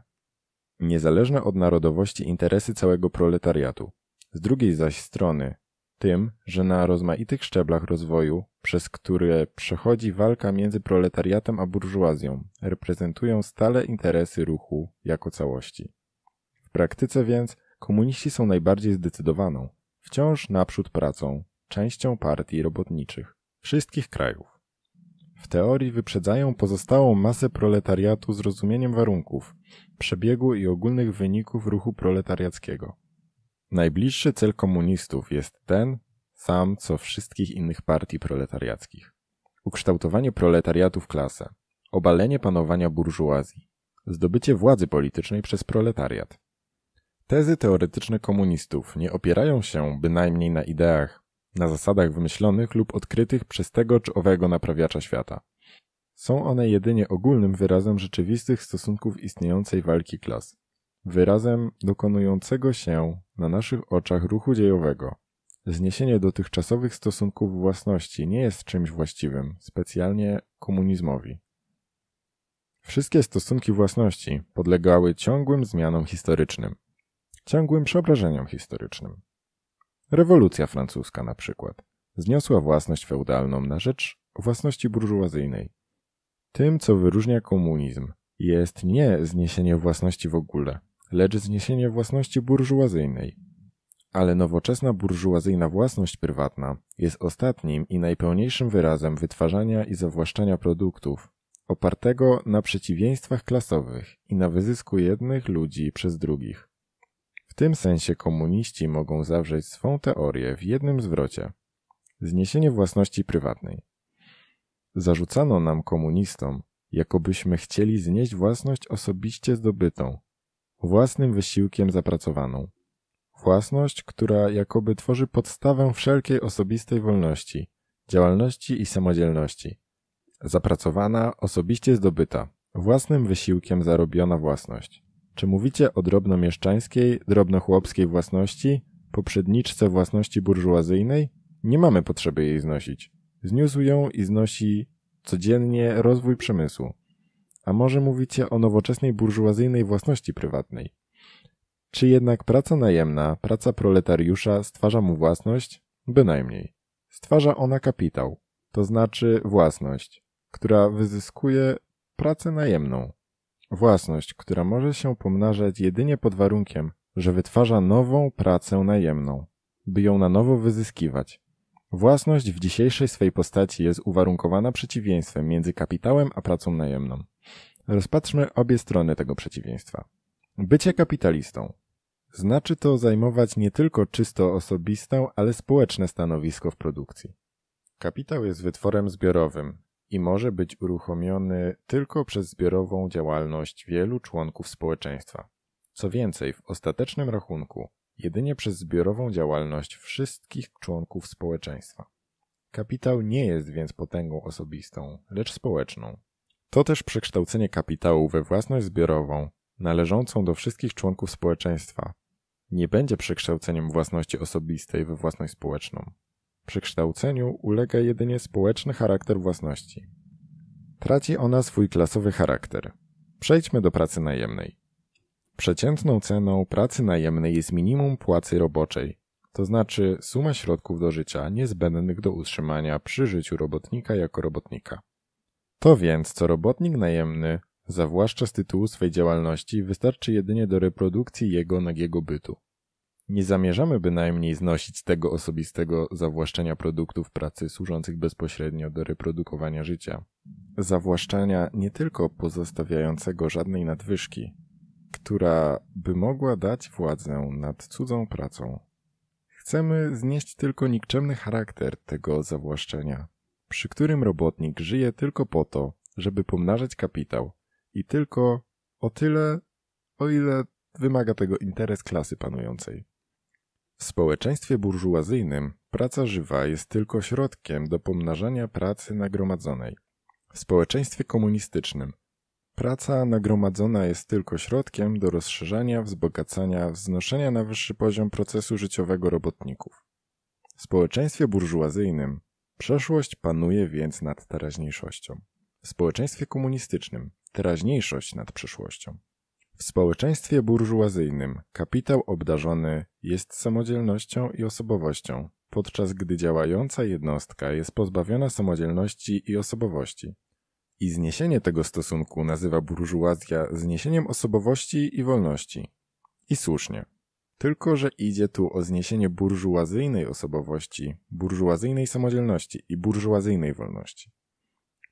niezależne od narodowości interesy całego proletariatu. Z drugiej zaś strony tym, że na rozmaitych szczeblach rozwoju, przez które przechodzi walka między proletariatem a burżuazją, reprezentują stale interesy ruchu jako całości. W praktyce więc komuniści są najbardziej zdecydowaną, wciąż naprzód pracą, częścią partii robotniczych wszystkich krajów. W teorii wyprzedzają pozostałą masę proletariatu z rozumieniem warunków, przebiegu i ogólnych wyników ruchu proletariackiego. Najbliższy cel komunistów jest ten sam, co wszystkich innych partii proletariackich. Ukształtowanie proletariatu w klasę, obalenie panowania burżuazji, zdobycie władzy politycznej przez proletariat. Tezy teoretyczne komunistów nie opierają się bynajmniej na ideach, na zasadach wymyślonych lub odkrytych przez tego czy owego naprawiacza świata. Są one jedynie ogólnym wyrazem rzeczywistych stosunków istniejącej walki klas wyrazem dokonującego się na naszych oczach ruchu dziejowego. Zniesienie dotychczasowych stosunków własności nie jest czymś właściwym, specjalnie komunizmowi. Wszystkie stosunki własności podlegały ciągłym zmianom historycznym, ciągłym przeobrażeniom historycznym. Rewolucja francuska na przykład zniosła własność feudalną na rzecz własności burżuazyjnej. Tym, co wyróżnia komunizm, jest nie zniesienie własności w ogóle, lecz zniesienie własności burżuazyjnej. Ale nowoczesna burżuazyjna własność prywatna jest ostatnim i najpełniejszym wyrazem wytwarzania i zawłaszczania produktów, opartego na przeciwieństwach klasowych i na wyzysku jednych ludzi przez drugich. W tym sensie komuniści mogą zawrzeć swą teorię w jednym zwrocie. Zniesienie własności prywatnej. Zarzucano nam komunistom, jakobyśmy chcieli znieść własność osobiście zdobytą, własnym wysiłkiem zapracowaną. Własność, która jakoby tworzy podstawę wszelkiej osobistej wolności, działalności i samodzielności. Zapracowana, osobiście zdobyta, własnym wysiłkiem zarobiona własność. Czy mówicie o drobnomieszczańskiej, drobnochłopskiej własności, poprzedniczce własności burżuazyjnej? Nie mamy potrzeby jej znosić. Zniósł ją i znosi codziennie rozwój przemysłu. A może mówicie o nowoczesnej burżuazyjnej własności prywatnej? Czy jednak praca najemna, praca proletariusza stwarza mu własność? Bynajmniej. Stwarza ona kapitał, to znaczy własność, która wyzyskuje pracę najemną. Własność, która może się pomnażać jedynie pod warunkiem, że wytwarza nową pracę najemną, by ją na nowo wyzyskiwać. Własność w dzisiejszej swej postaci jest uwarunkowana przeciwieństwem między kapitałem a pracą najemną. Rozpatrzmy obie strony tego przeciwieństwa. Bycie kapitalistą. Znaczy to zajmować nie tylko czysto osobistą, ale społeczne stanowisko w produkcji. Kapitał jest wytworem zbiorowym i może być uruchomiony tylko przez zbiorową działalność wielu członków społeczeństwa. Co więcej, w ostatecznym rachunku jedynie przez zbiorową działalność wszystkich członków społeczeństwa. Kapitał nie jest więc potęgą osobistą, lecz społeczną. To też przekształcenie kapitału we własność zbiorową, należącą do wszystkich członków społeczeństwa. Nie będzie przekształceniem własności osobistej we własność społeczną. Przekształceniu ulega jedynie społeczny charakter własności. Traci ona swój klasowy charakter. Przejdźmy do pracy najemnej. Przeciętną ceną pracy najemnej jest minimum płacy roboczej, to znaczy suma środków do życia niezbędnych do utrzymania przy życiu robotnika jako robotnika. To więc, co robotnik najemny zawłaszcza z tytułu swej działalności, wystarczy jedynie do reprodukcji jego nagiego bytu. Nie zamierzamy bynajmniej znosić tego osobistego zawłaszczenia produktów pracy służących bezpośrednio do reprodukowania życia. Zawłaszczania nie tylko pozostawiającego żadnej nadwyżki, która by mogła dać władzę nad cudzą pracą. Chcemy znieść tylko nikczemny charakter tego zawłaszczenia, przy którym robotnik żyje tylko po to, żeby pomnażać kapitał i tylko o tyle, o ile wymaga tego interes klasy panującej. W społeczeństwie burżuazyjnym praca żywa jest tylko środkiem do pomnażania pracy nagromadzonej. W społeczeństwie komunistycznym praca nagromadzona jest tylko środkiem do rozszerzania, wzbogacania, wznoszenia na wyższy poziom procesu życiowego robotników. W społeczeństwie burżuazyjnym Przeszłość panuje więc nad teraźniejszością. W społeczeństwie komunistycznym teraźniejszość nad przyszłością. W społeczeństwie burżuazyjnym kapitał obdarzony jest samodzielnością i osobowością, podczas gdy działająca jednostka jest pozbawiona samodzielności i osobowości. I zniesienie tego stosunku nazywa burżuazja zniesieniem osobowości i wolności. I słusznie. Tylko, że idzie tu o zniesienie burżuazyjnej osobowości, burżuazyjnej samodzielności i burżuazyjnej wolności.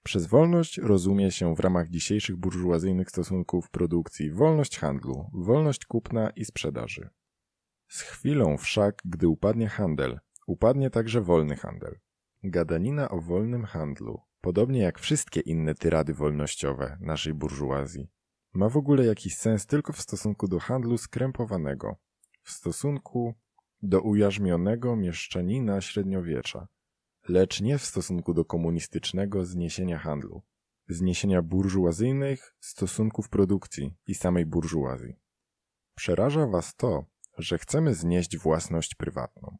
Przez wolność rozumie się w ramach dzisiejszych burżuazyjnych stosunków produkcji wolność handlu, wolność kupna i sprzedaży. Z chwilą wszak, gdy upadnie handel, upadnie także wolny handel. Gadanina o wolnym handlu, podobnie jak wszystkie inne tyrady wolnościowe naszej burżuazji, ma w ogóle jakiś sens tylko w stosunku do handlu skrępowanego, w stosunku do ujarzmionego mieszczanina średniowiecza, lecz nie w stosunku do komunistycznego zniesienia handlu, zniesienia burżuazyjnych stosunków produkcji i samej burżuazji. Przeraża was to, że chcemy znieść własność prywatną.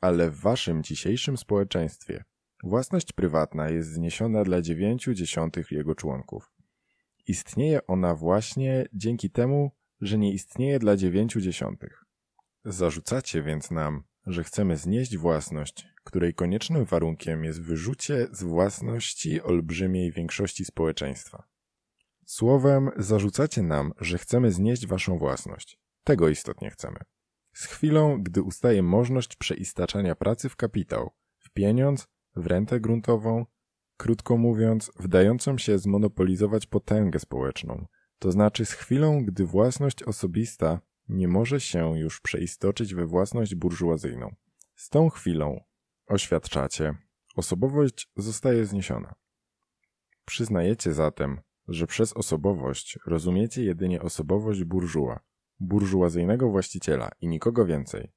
Ale w waszym dzisiejszym społeczeństwie własność prywatna jest zniesiona dla dziewięciu dziesiątych jego członków. Istnieje ona właśnie dzięki temu, że nie istnieje dla dziewięciu dziesiątych. Zarzucacie więc nam, że chcemy znieść własność, której koniecznym warunkiem jest wyrzucie z własności olbrzymiej większości społeczeństwa. Słowem, zarzucacie nam, że chcemy znieść waszą własność. Tego istotnie chcemy. Z chwilą, gdy ustaje możliwość przeistaczania pracy w kapitał, w pieniądz, w rentę gruntową, krótko mówiąc, w dającą się zmonopolizować potęgę społeczną, to znaczy z chwilą, gdy własność osobista nie może się już przeistoczyć we własność burżuazyjną. Z tą chwilą, oświadczacie, osobowość zostaje zniesiona. Przyznajecie zatem, że przez osobowość rozumiecie jedynie osobowość burżuła, burżuazyjnego właściciela i nikogo więcej,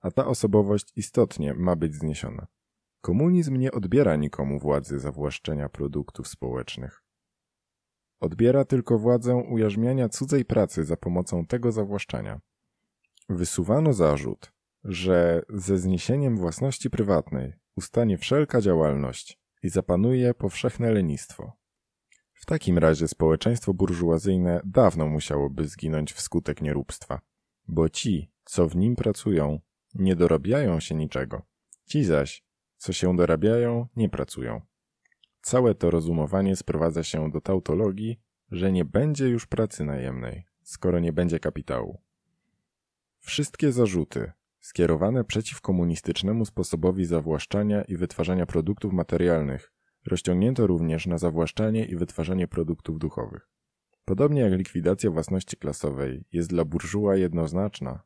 a ta osobowość istotnie ma być zniesiona. Komunizm nie odbiera nikomu władzy zawłaszczenia produktów społecznych. Odbiera tylko władzę ujarzmiania cudzej pracy za pomocą tego zawłaszczania. Wysuwano zarzut, że ze zniesieniem własności prywatnej ustanie wszelka działalność i zapanuje powszechne lenistwo. W takim razie społeczeństwo burżuazyjne dawno musiałoby zginąć wskutek nieróbstwa, bo ci, co w nim pracują, nie dorabiają się niczego. Ci zaś, co się dorabiają, nie pracują. Całe to rozumowanie sprowadza się do tautologii, że nie będzie już pracy najemnej, skoro nie będzie kapitału. Wszystkie zarzuty skierowane przeciw komunistycznemu sposobowi zawłaszczania i wytwarzania produktów materialnych rozciągnięto również na zawłaszczanie i wytwarzanie produktów duchowych. Podobnie jak likwidacja własności klasowej jest dla burżuła jednoznaczna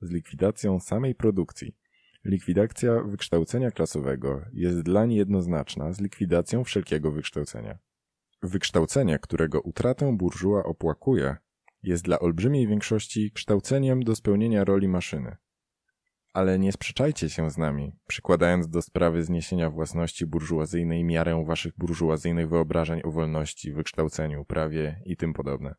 z likwidacją samej produkcji – Likwidacja wykształcenia klasowego jest dla niej jednoznaczna z likwidacją wszelkiego wykształcenia. Wykształcenie, którego utratę burżuła opłakuje, jest dla olbrzymiej większości kształceniem do spełnienia roli maszyny. Ale nie sprzeczajcie się z nami, przykładając do sprawy zniesienia własności burżuazyjnej miarę waszych burżuazyjnych wyobrażeń o wolności, wykształceniu, prawie i tym podobne.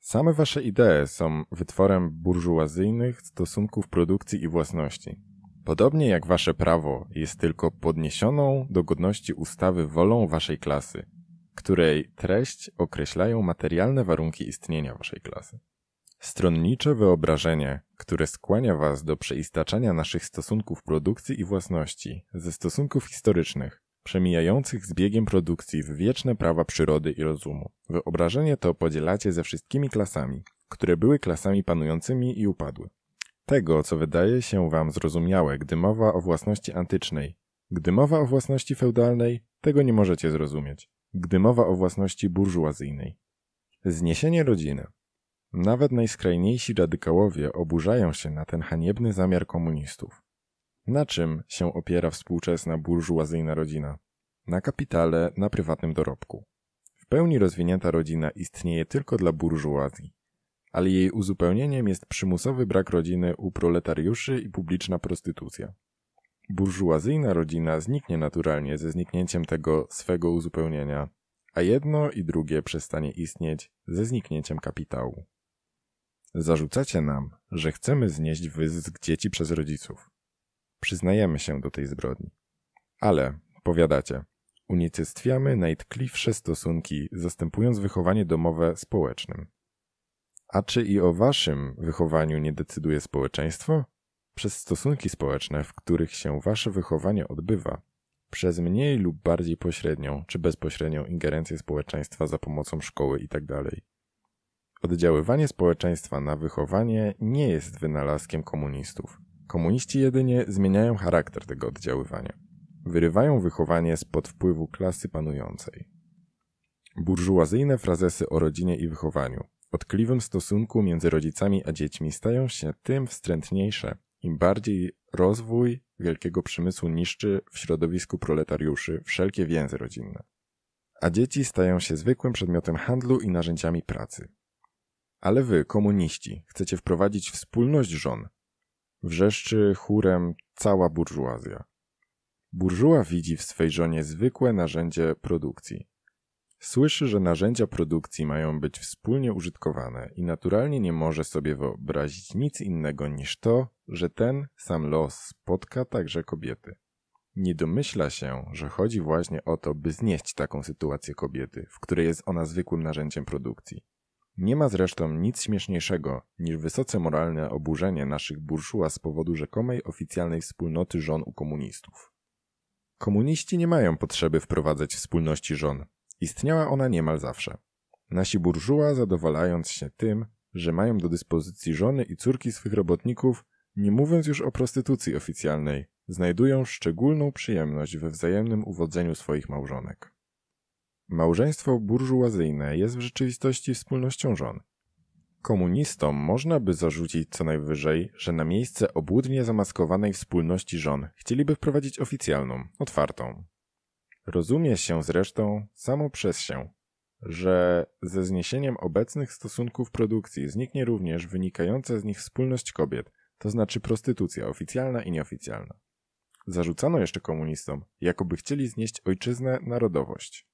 Same wasze idee są wytworem burżuazyjnych stosunków produkcji i własności. Podobnie jak wasze prawo jest tylko podniesioną do godności ustawy wolą waszej klasy, której treść określają materialne warunki istnienia waszej klasy. Stronnicze wyobrażenie, które skłania was do przeistaczania naszych stosunków produkcji i własności ze stosunków historycznych, przemijających z biegiem produkcji w wieczne prawa przyrody i rozumu. Wyobrażenie to podzielacie ze wszystkimi klasami, które były klasami panującymi i upadły tego, co wydaje się wam zrozumiałe, gdy mowa o własności antycznej. Gdy mowa o własności feudalnej, tego nie możecie zrozumieć. Gdy mowa o własności burżuazyjnej. Zniesienie rodziny. Nawet najskrajniejsi radykałowie oburzają się na ten haniebny zamiar komunistów. Na czym się opiera współczesna burżuazyjna rodzina? Na kapitale, na prywatnym dorobku. W pełni rozwinięta rodzina istnieje tylko dla burżuazji ale jej uzupełnieniem jest przymusowy brak rodziny u proletariuszy i publiczna prostytucja. Burżuazyjna rodzina zniknie naturalnie ze zniknięciem tego swego uzupełnienia, a jedno i drugie przestanie istnieć ze zniknięciem kapitału. Zarzucacie nam, że chcemy znieść wyzysk dzieci przez rodziców. Przyznajemy się do tej zbrodni. Ale, powiadacie, unicestwiamy najtkliwsze stosunki, zastępując wychowanie domowe społecznym. A czy i o waszym wychowaniu nie decyduje społeczeństwo? Przez stosunki społeczne, w których się wasze wychowanie odbywa, przez mniej lub bardziej pośrednią czy bezpośrednią ingerencję społeczeństwa za pomocą szkoły itd. Tak Oddziaływanie społeczeństwa na wychowanie nie jest wynalazkiem komunistów. Komuniści jedynie zmieniają charakter tego oddziaływania. Wyrywają wychowanie spod wpływu klasy panującej. Burżuazyjne frazesy o rodzinie i wychowaniu, otkliwym stosunku między rodzicami a dziećmi stają się tym wstrętniejsze, im bardziej rozwój wielkiego przemysłu niszczy w środowisku proletariuszy wszelkie więzy rodzinne. A dzieci stają się zwykłym przedmiotem handlu i narzędziami pracy. Ale wy, komuniści, chcecie wprowadzić wspólność żon. Wrzeszczy chórem cała burżuazja. Burżuła widzi w swej żonie zwykłe narzędzie produkcji. Słyszy, że narzędzia produkcji mają być wspólnie użytkowane i naturalnie nie może sobie wyobrazić nic innego niż to, że ten sam los spotka także kobiety. Nie domyśla się, że chodzi właśnie o to, by znieść taką sytuację kobiety, w której jest ona zwykłym narzędziem produkcji. Nie ma zresztą nic śmieszniejszego niż wysoce moralne oburzenie naszych burszuła z powodu rzekomej oficjalnej wspólnoty żon u komunistów. Komuniści nie mają potrzeby wprowadzać wspólności żon, Istniała ona niemal zawsze. Nasi burżua, zadowalając się tym, że mają do dyspozycji żony i córki swych robotników, nie mówiąc już o prostytucji oficjalnej, znajdują szczególną przyjemność we wzajemnym uwodzeniu swoich małżonek. Małżeństwo burżuazyjne jest w rzeczywistości wspólnością żon. Komunistom można by zarzucić co najwyżej, że na miejsce obłudnie zamaskowanej wspólności żon chcieliby wprowadzić oficjalną, otwartą, Rozumie się zresztą samo przez się, że ze zniesieniem obecnych stosunków produkcji zniknie również wynikająca z nich wspólność kobiet, to znaczy prostytucja oficjalna i nieoficjalna. Zarzucano jeszcze komunistom, jakoby chcieli znieść ojczyznę narodowość.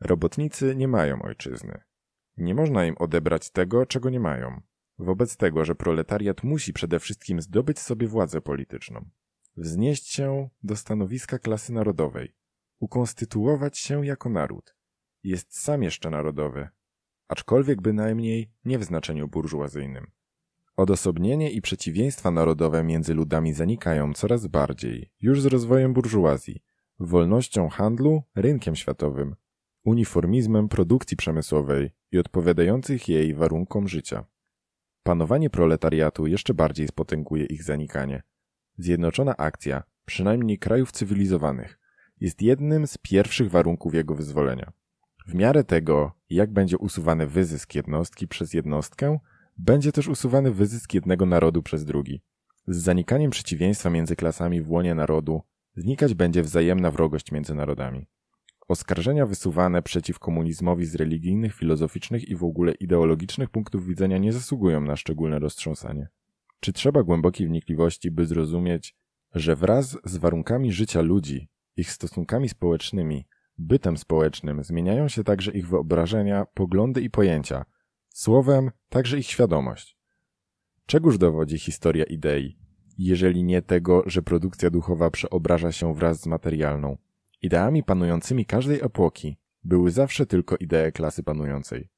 Robotnicy nie mają ojczyzny. Nie można im odebrać tego, czego nie mają. Wobec tego, że proletariat musi przede wszystkim zdobyć sobie władzę polityczną, wznieść się do stanowiska klasy narodowej, ukonstytuować się jako naród. Jest sam jeszcze narodowy, aczkolwiek bynajmniej nie w znaczeniu burżuazyjnym. Odosobnienie i przeciwieństwa narodowe między ludami zanikają coraz bardziej, już z rozwojem burżuazji, wolnością handlu, rynkiem światowym, uniformizmem produkcji przemysłowej i odpowiadających jej warunkom życia. Panowanie proletariatu jeszcze bardziej spotęguje ich zanikanie. Zjednoczona akcja, przynajmniej krajów cywilizowanych, jest jednym z pierwszych warunków jego wyzwolenia. W miarę tego, jak będzie usuwany wyzysk jednostki przez jednostkę, będzie też usuwany wyzysk jednego narodu przez drugi. Z zanikaniem przeciwieństwa między klasami w łonie narodu znikać będzie wzajemna wrogość między narodami. Oskarżenia wysuwane przeciw komunizmowi z religijnych, filozoficznych i w ogóle ideologicznych punktów widzenia nie zasługują na szczególne roztrząsanie. Czy trzeba głębokiej wnikliwości, by zrozumieć, że wraz z warunkami życia ludzi ich stosunkami społecznymi, bytem społecznym zmieniają się także ich wyobrażenia, poglądy i pojęcia, słowem także ich świadomość. Czegóż dowodzi historia idei, jeżeli nie tego, że produkcja duchowa przeobraża się wraz z materialną? Ideami panującymi każdej epoki były zawsze tylko idee klasy panującej.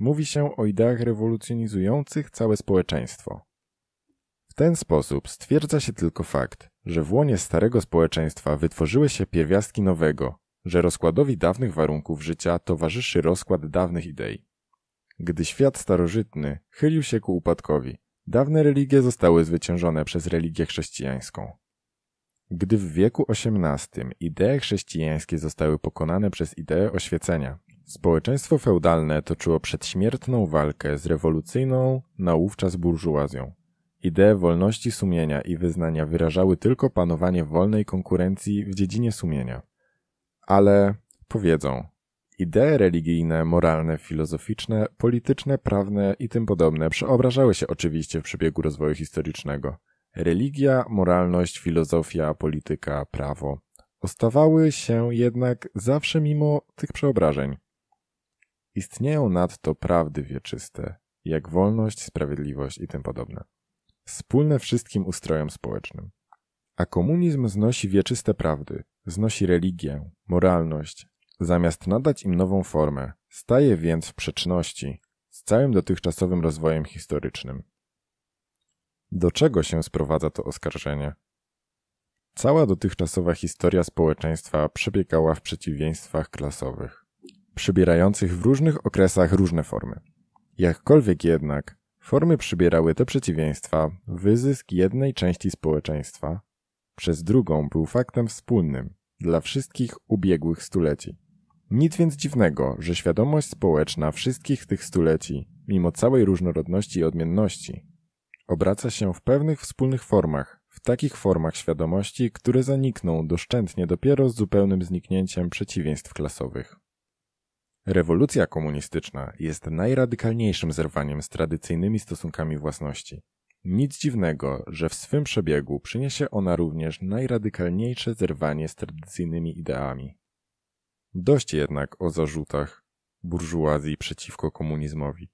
Mówi się o ideach rewolucjonizujących całe społeczeństwo. W ten sposób stwierdza się tylko fakt, że w łonie starego społeczeństwa wytworzyły się pierwiastki nowego, że rozkładowi dawnych warunków życia towarzyszy rozkład dawnych idei. Gdy świat starożytny chylił się ku upadkowi, dawne religie zostały zwyciężone przez religię chrześcijańską. Gdy w wieku XVIII idee chrześcijańskie zostały pokonane przez ideę oświecenia, społeczeństwo feudalne toczyło przedśmiertną walkę z rewolucyjną naówczas burżuazją. Idee wolności sumienia i wyznania wyrażały tylko panowanie wolnej konkurencji w dziedzinie sumienia. Ale powiedzą, idee religijne, moralne, filozoficzne, polityczne, prawne i tym podobne przeobrażały się oczywiście w przebiegu rozwoju historycznego. Religia, moralność, filozofia, polityka, prawo ostawały się jednak zawsze mimo tych przeobrażeń. Istnieją nadto prawdy wieczyste, jak wolność, sprawiedliwość i tym podobne wspólne wszystkim ustrojom społecznym. A komunizm znosi wieczyste prawdy, znosi religię, moralność, zamiast nadać im nową formę, staje więc w sprzeczności z całym dotychczasowym rozwojem historycznym. Do czego się sprowadza to oskarżenie? Cała dotychczasowa historia społeczeństwa przebiegała w przeciwieństwach klasowych, przybierających w różnych okresach różne formy. Jakkolwiek jednak, Formy przybierały te przeciwieństwa, wyzysk jednej części społeczeństwa przez drugą był faktem wspólnym dla wszystkich ubiegłych stuleci. Nic więc dziwnego, że świadomość społeczna wszystkich tych stuleci, mimo całej różnorodności i odmienności, obraca się w pewnych wspólnych formach, w takich formach świadomości, które zanikną doszczętnie dopiero z zupełnym zniknięciem przeciwieństw klasowych. Rewolucja komunistyczna jest najradykalniejszym zerwaniem z tradycyjnymi stosunkami własności. Nic dziwnego, że w swym przebiegu przyniesie ona również najradykalniejsze zerwanie z tradycyjnymi ideami. Dość jednak o zarzutach burżuazji przeciwko komunizmowi.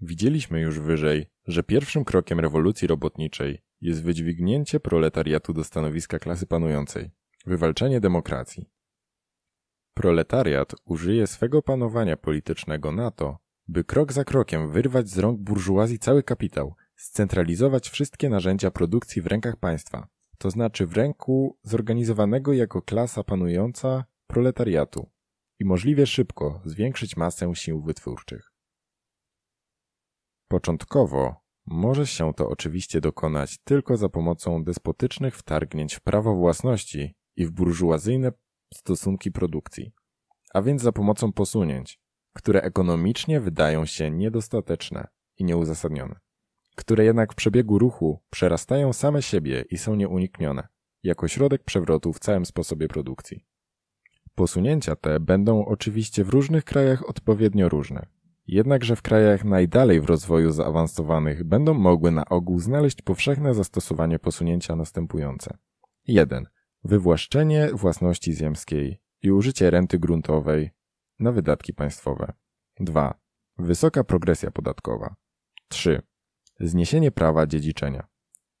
Widzieliśmy już wyżej, że pierwszym krokiem rewolucji robotniczej jest wydźwignięcie proletariatu do stanowiska klasy panującej, wywalczenie demokracji. Proletariat użyje swego panowania politycznego na to, by krok za krokiem wyrwać z rąk burżuazji cały kapitał, scentralizować wszystkie narzędzia produkcji w rękach państwa, to znaczy w ręku zorganizowanego jako klasa panująca proletariatu i możliwie szybko zwiększyć masę sił wytwórczych. Początkowo może się to oczywiście dokonać tylko za pomocą despotycznych wtargnięć w prawo własności i w burżuazyjne stosunki produkcji, a więc za pomocą posunięć, które ekonomicznie wydają się niedostateczne i nieuzasadnione, które jednak w przebiegu ruchu przerastają same siebie i są nieuniknione, jako środek przewrotu w całym sposobie produkcji. Posunięcia te będą oczywiście w różnych krajach odpowiednio różne, jednakże w krajach najdalej w rozwoju zaawansowanych będą mogły na ogół znaleźć powszechne zastosowanie posunięcia następujące. 1 wywłaszczenie własności ziemskiej i użycie renty gruntowej na wydatki państwowe. 2. Wysoka progresja podatkowa. 3. Zniesienie prawa dziedziczenia.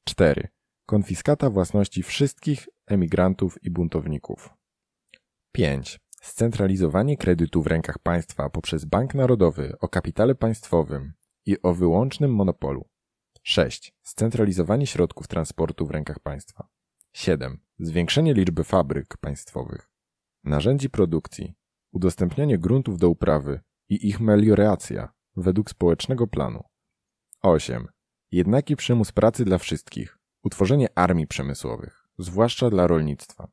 4. Konfiskata własności wszystkich emigrantów i buntowników. 5. Scentralizowanie kredytu w rękach państwa poprzez Bank Narodowy o kapitale państwowym i o wyłącznym monopolu. 6. Scentralizowanie środków transportu w rękach państwa. 7. Zwiększenie liczby fabryk państwowych, narzędzi produkcji, udostępnianie gruntów do uprawy i ich melioracja według społecznego planu. 8. Jednaki przymus pracy dla wszystkich, utworzenie armii przemysłowych, zwłaszcza dla rolnictwa.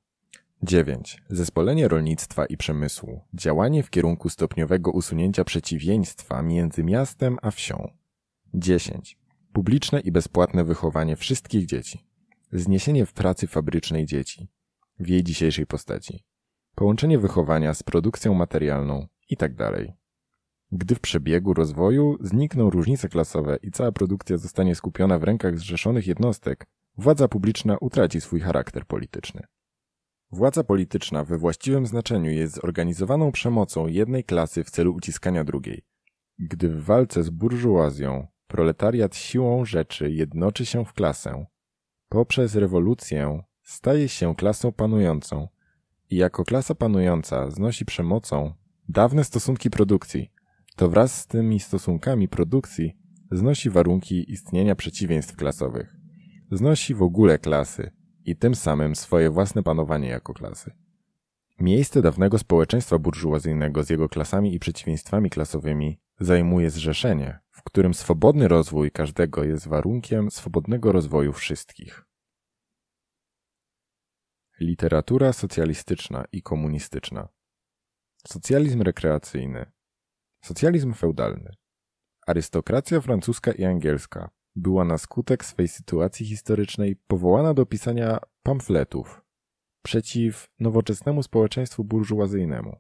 9. Zespolenie rolnictwa i przemysłu, działanie w kierunku stopniowego usunięcia przeciwieństwa między miastem a wsią. 10. Publiczne i bezpłatne wychowanie wszystkich dzieci zniesienie w pracy fabrycznej dzieci w jej dzisiejszej postaci, połączenie wychowania z produkcją materialną itd. Tak Gdy w przebiegu rozwoju znikną różnice klasowe i cała produkcja zostanie skupiona w rękach zrzeszonych jednostek, władza publiczna utraci swój charakter polityczny. Władza polityczna we właściwym znaczeniu jest zorganizowaną przemocą jednej klasy w celu uciskania drugiej. Gdy w walce z burżuazją proletariat siłą rzeczy jednoczy się w klasę, poprzez rewolucję staje się klasą panującą i jako klasa panująca znosi przemocą dawne stosunki produkcji, to wraz z tymi stosunkami produkcji znosi warunki istnienia przeciwieństw klasowych, znosi w ogóle klasy i tym samym swoje własne panowanie jako klasy. Miejsce dawnego społeczeństwa burżuazyjnego z jego klasami i przeciwieństwami klasowymi zajmuje zrzeszenie, w którym swobodny rozwój każdego jest warunkiem swobodnego rozwoju wszystkich. Literatura socjalistyczna i komunistyczna. Socjalizm rekreacyjny. Socjalizm feudalny. Arystokracja francuska i angielska była na skutek swej sytuacji historycznej powołana do pisania pamfletów przeciw nowoczesnemu społeczeństwu burżuazyjnemu.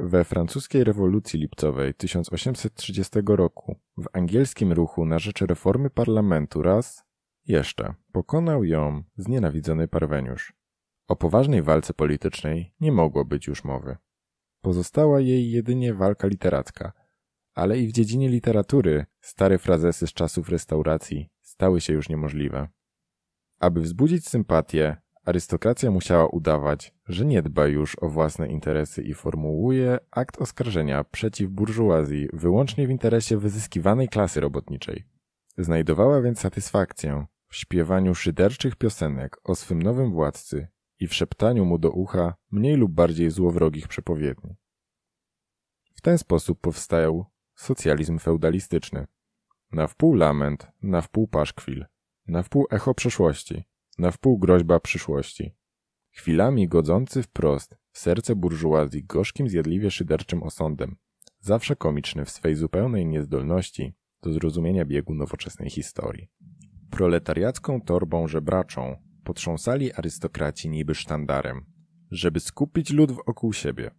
We francuskiej rewolucji lipcowej 1830 roku, w angielskim ruchu na rzecz reformy parlamentu raz, jeszcze pokonał ją znienawidzony parweniusz. O poważnej walce politycznej nie mogło być już mowy. Pozostała jej jedynie walka literacka, ale i w dziedzinie literatury stare frazesy z czasów restauracji stały się już niemożliwe. Aby wzbudzić sympatię, Arystokracja musiała udawać, że nie dba już o własne interesy i formułuje akt oskarżenia przeciw burżuazji wyłącznie w interesie wyzyskiwanej klasy robotniczej. Znajdowała więc satysfakcję w śpiewaniu szyderczych piosenek o swym nowym władcy i w szeptaniu mu do ucha mniej lub bardziej złowrogich przepowiedni. W ten sposób powstał socjalizm feudalistyczny. Na wpół lament, na wpół paszkwil, na wpół echo przeszłości, na wpół groźba przyszłości. Chwilami godzący wprost w serce burżuazji gorzkim zjadliwie szyderczym osądem, zawsze komiczny w swej zupełnej niezdolności do zrozumienia biegu nowoczesnej historii. Proletariacką torbą żebraczą potrząsali arystokraci niby sztandarem, żeby skupić lud wokół siebie.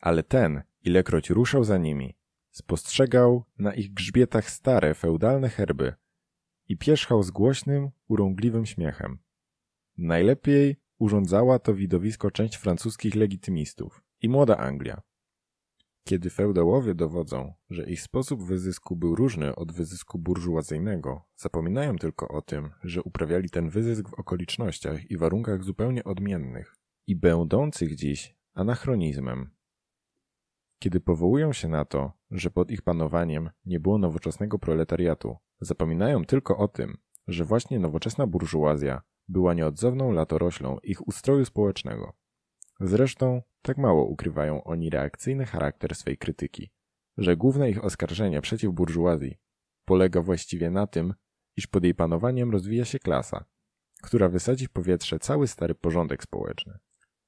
Ale ten, ilekroć ruszał za nimi, spostrzegał na ich grzbietach stare feudalne herby, i pierzchał z głośnym, urągliwym śmiechem. Najlepiej urządzała to widowisko część francuskich legitymistów i młoda Anglia. Kiedy feudałowie dowodzą, że ich sposób wyzysku był różny od wyzysku burżuazyjnego, zapominają tylko o tym, że uprawiali ten wyzysk w okolicznościach i warunkach zupełnie odmiennych i będących dziś anachronizmem. Kiedy powołują się na to, że pod ich panowaniem nie było nowoczesnego proletariatu, Zapominają tylko o tym, że właśnie nowoczesna burżuazja była nieodzowną latoroślą ich ustroju społecznego. Zresztą tak mało ukrywają oni reakcyjny charakter swej krytyki, że główne ich oskarżenie przeciw burżuazji polega właściwie na tym, iż pod jej panowaniem rozwija się klasa, która wysadzi w powietrze cały stary porządek społeczny.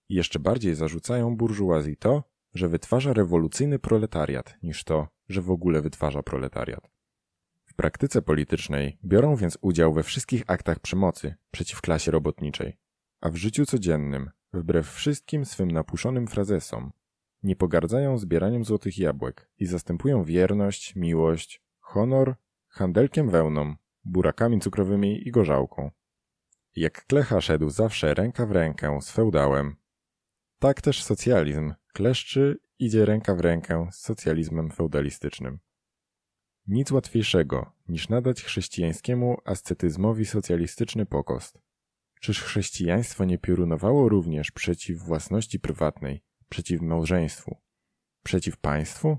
I jeszcze bardziej zarzucają burżuazji to, że wytwarza rewolucyjny proletariat, niż to, że w ogóle wytwarza proletariat praktyce politycznej biorą więc udział we wszystkich aktach przemocy przeciw klasie robotniczej, a w życiu codziennym, wbrew wszystkim swym napuszonym frazesom, nie pogardzają zbieraniem złotych jabłek i zastępują wierność, miłość, honor handelkiem wełną, burakami cukrowymi i gorzałką. Jak klecha szedł zawsze ręka w rękę z feudałem, tak też socjalizm kleszczy idzie ręka w rękę z socjalizmem feudalistycznym. Nic łatwiejszego, niż nadać chrześcijańskiemu ascetyzmowi socjalistyczny pokost. Czyż chrześcijaństwo nie piorunowało również przeciw własności prywatnej, przeciw małżeństwu, przeciw państwu?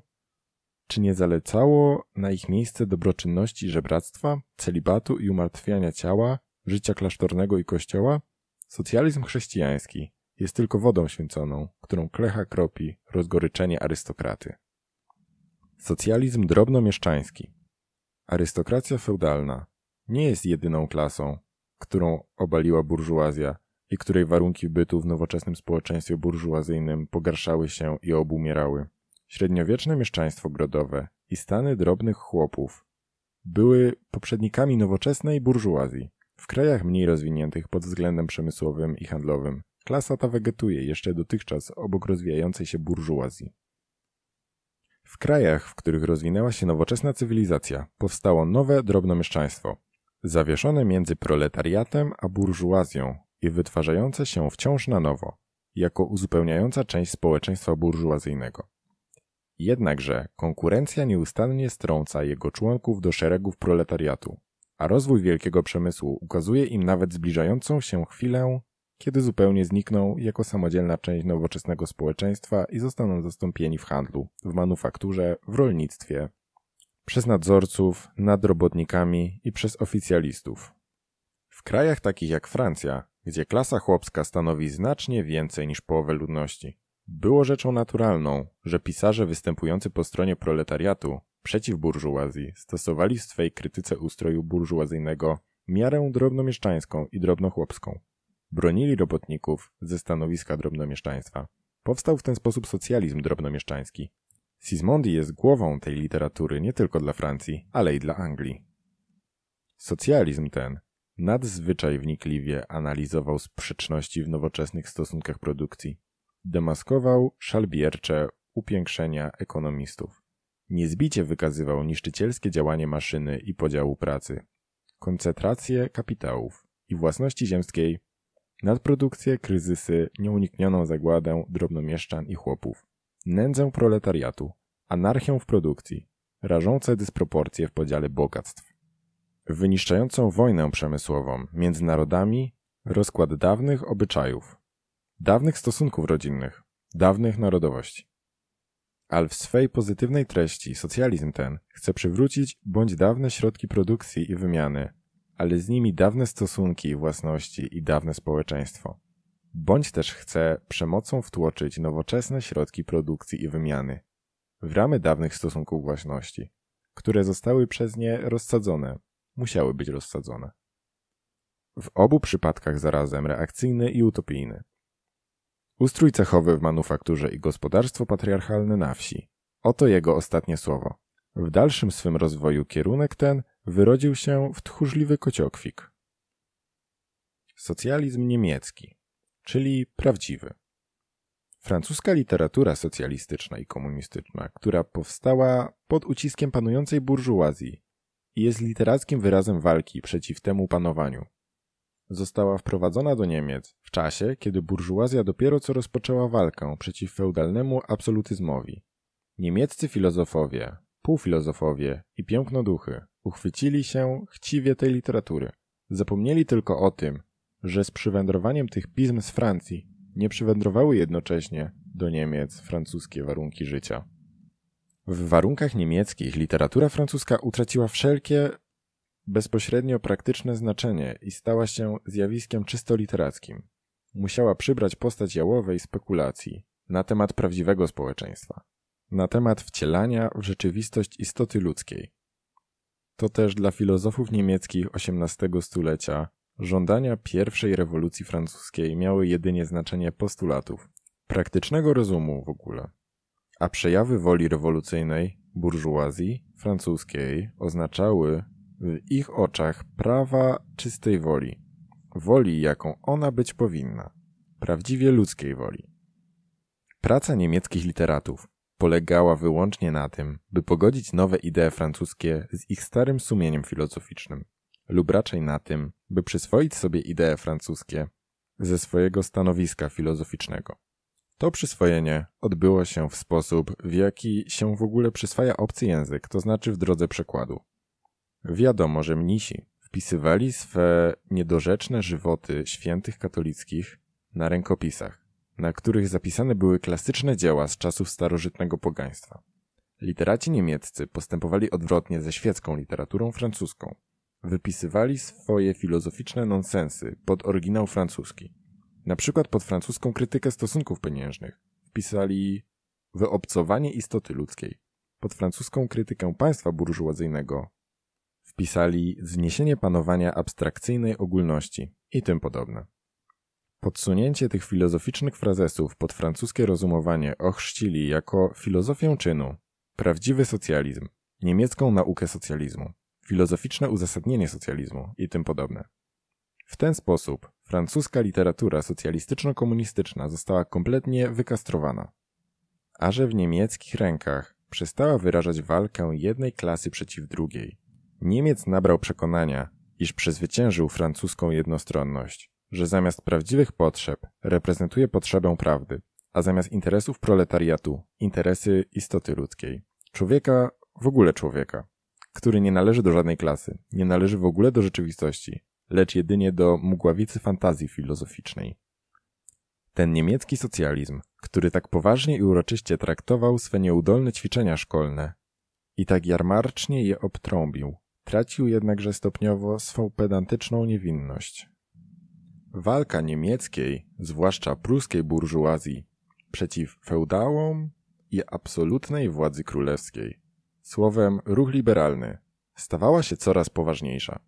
Czy nie zalecało na ich miejsce dobroczynności żebractwa, celibatu i umartwiania ciała, życia klasztornego i kościoła? Socjalizm chrześcijański jest tylko wodą święconą, którą klecha kropi rozgoryczenie arystokraty. Socjalizm drobnomieszczański. Arystokracja feudalna nie jest jedyną klasą, którą obaliła burżuazja i której warunki bytu w nowoczesnym społeczeństwie burżuazyjnym pogarszały się i obumierały. Średniowieczne mieszczaństwo grodowe i stany drobnych chłopów były poprzednikami nowoczesnej burżuazji. W krajach mniej rozwiniętych pod względem przemysłowym i handlowym klasa ta wegetuje jeszcze dotychczas obok rozwijającej się burżuazji. W krajach, w których rozwinęła się nowoczesna cywilizacja, powstało nowe drobnomieszczaństwo, zawieszone między proletariatem a burżuazją i wytwarzające się wciąż na nowo, jako uzupełniająca część społeczeństwa burżuazyjnego. Jednakże konkurencja nieustannie strąca jego członków do szeregów proletariatu, a rozwój wielkiego przemysłu ukazuje im nawet zbliżającą się chwilę kiedy zupełnie znikną jako samodzielna część nowoczesnego społeczeństwa i zostaną zastąpieni w handlu, w manufakturze, w rolnictwie, przez nadzorców, nad robotnikami i przez oficjalistów. W krajach takich jak Francja, gdzie klasa chłopska stanowi znacznie więcej niż połowę ludności, było rzeczą naturalną, że pisarze występujący po stronie proletariatu przeciw burżuazji stosowali w swej krytyce ustroju burżuazyjnego miarę drobnomieszczańską i drobnochłopską. Bronili robotników ze stanowiska drobnomieszczaństwa. Powstał w ten sposób socjalizm drobnomieszczański. Sismondi jest głową tej literatury nie tylko dla Francji, ale i dla Anglii. Socjalizm ten nadzwyczaj wnikliwie analizował sprzeczności w nowoczesnych stosunkach produkcji. Demaskował szalbiercze upiększenia ekonomistów. Niezbicie wykazywał niszczycielskie działanie maszyny i podziału pracy, koncentrację kapitałów i własności ziemskiej Nadprodukcję, kryzysy, nieuniknioną zagładę drobnomieszczan i chłopów, nędzę proletariatu, anarchię w produkcji, rażące dysproporcje w podziale bogactw. Wyniszczającą wojnę przemysłową między narodami, rozkład dawnych obyczajów, dawnych stosunków rodzinnych, dawnych narodowości. Ale w swej pozytywnej treści socjalizm ten chce przywrócić bądź dawne środki produkcji i wymiany, ale z nimi dawne stosunki i własności i dawne społeczeństwo. Bądź też chce przemocą wtłoczyć nowoczesne środki produkcji i wymiany w ramy dawnych stosunków własności, które zostały przez nie rozsadzone, musiały być rozsadzone. W obu przypadkach zarazem reakcyjny i utopijny. Ustrój cechowy w manufakturze i gospodarstwo patriarchalne na wsi. Oto jego ostatnie słowo. W dalszym swym rozwoju kierunek ten wyrodził się w tchórzliwy kociokwik. Socjalizm niemiecki, czyli prawdziwy. Francuska literatura socjalistyczna i komunistyczna, która powstała pod uciskiem panującej burżuazji i jest literackim wyrazem walki przeciw temu panowaniu. Została wprowadzona do Niemiec w czasie, kiedy burżuazja dopiero co rozpoczęła walkę przeciw feudalnemu absolutyzmowi. Niemieccy filozofowie, półfilozofowie i pięknoduchy uchwycili się chciwie tej literatury. Zapomnieli tylko o tym, że z przywędrowaniem tych pism z Francji nie przywędrowały jednocześnie do Niemiec francuskie warunki życia. W warunkach niemieckich literatura francuska utraciła wszelkie bezpośrednio praktyczne znaczenie i stała się zjawiskiem czysto literackim. Musiała przybrać postać jałowej spekulacji na temat prawdziwego społeczeństwa, na temat wcielania w rzeczywistość istoty ludzkiej. To też dla filozofów niemieckich XVIII stulecia żądania pierwszej rewolucji francuskiej miały jedynie znaczenie postulatów, praktycznego rozumu w ogóle. A przejawy woli rewolucyjnej burżuazji francuskiej oznaczały w ich oczach prawa czystej woli, woli jaką ona być powinna, prawdziwie ludzkiej woli. Praca niemieckich literatów polegała wyłącznie na tym, by pogodzić nowe idee francuskie z ich starym sumieniem filozoficznym, lub raczej na tym, by przyswoić sobie idee francuskie ze swojego stanowiska filozoficznego. To przyswojenie odbyło się w sposób, w jaki się w ogóle przyswaja obcy język, to znaczy w drodze przekładu. Wiadomo, że mnisi wpisywali swe niedorzeczne żywoty świętych katolickich na rękopisach, na których zapisane były klasyczne dzieła z czasów starożytnego pogaństwa. Literaci niemieccy postępowali odwrotnie ze świecką literaturą francuską. Wypisywali swoje filozoficzne nonsensy pod oryginał francuski. Na przykład pod francuską krytykę stosunków pieniężnych wpisali wyobcowanie istoty ludzkiej. Pod francuską krytykę państwa burżuazyjnego wpisali zniesienie panowania abstrakcyjnej ogólności i tym podobne. Podsunięcie tych filozoficznych frazesów pod francuskie rozumowanie ochrzcili jako filozofię czynu, prawdziwy socjalizm, niemiecką naukę socjalizmu, filozoficzne uzasadnienie socjalizmu i tym podobne. W ten sposób francuska literatura socjalistyczno-komunistyczna została kompletnie wykastrowana. A że w niemieckich rękach przestała wyrażać walkę jednej klasy przeciw drugiej, Niemiec nabrał przekonania, iż przezwyciężył francuską jednostronność że zamiast prawdziwych potrzeb reprezentuje potrzebę prawdy, a zamiast interesów proletariatu interesy istoty ludzkiej. Człowieka, w ogóle człowieka, który nie należy do żadnej klasy, nie należy w ogóle do rzeczywistości, lecz jedynie do mgławicy fantazji filozoficznej. Ten niemiecki socjalizm, który tak poważnie i uroczyście traktował swe nieudolne ćwiczenia szkolne i tak jarmarcznie je obtrąbił, tracił jednakże stopniowo swą pedantyczną niewinność. Walka niemieckiej, zwłaszcza pruskiej burżuazji, przeciw feudałom i absolutnej władzy królewskiej, słowem ruch liberalny, stawała się coraz poważniejsza.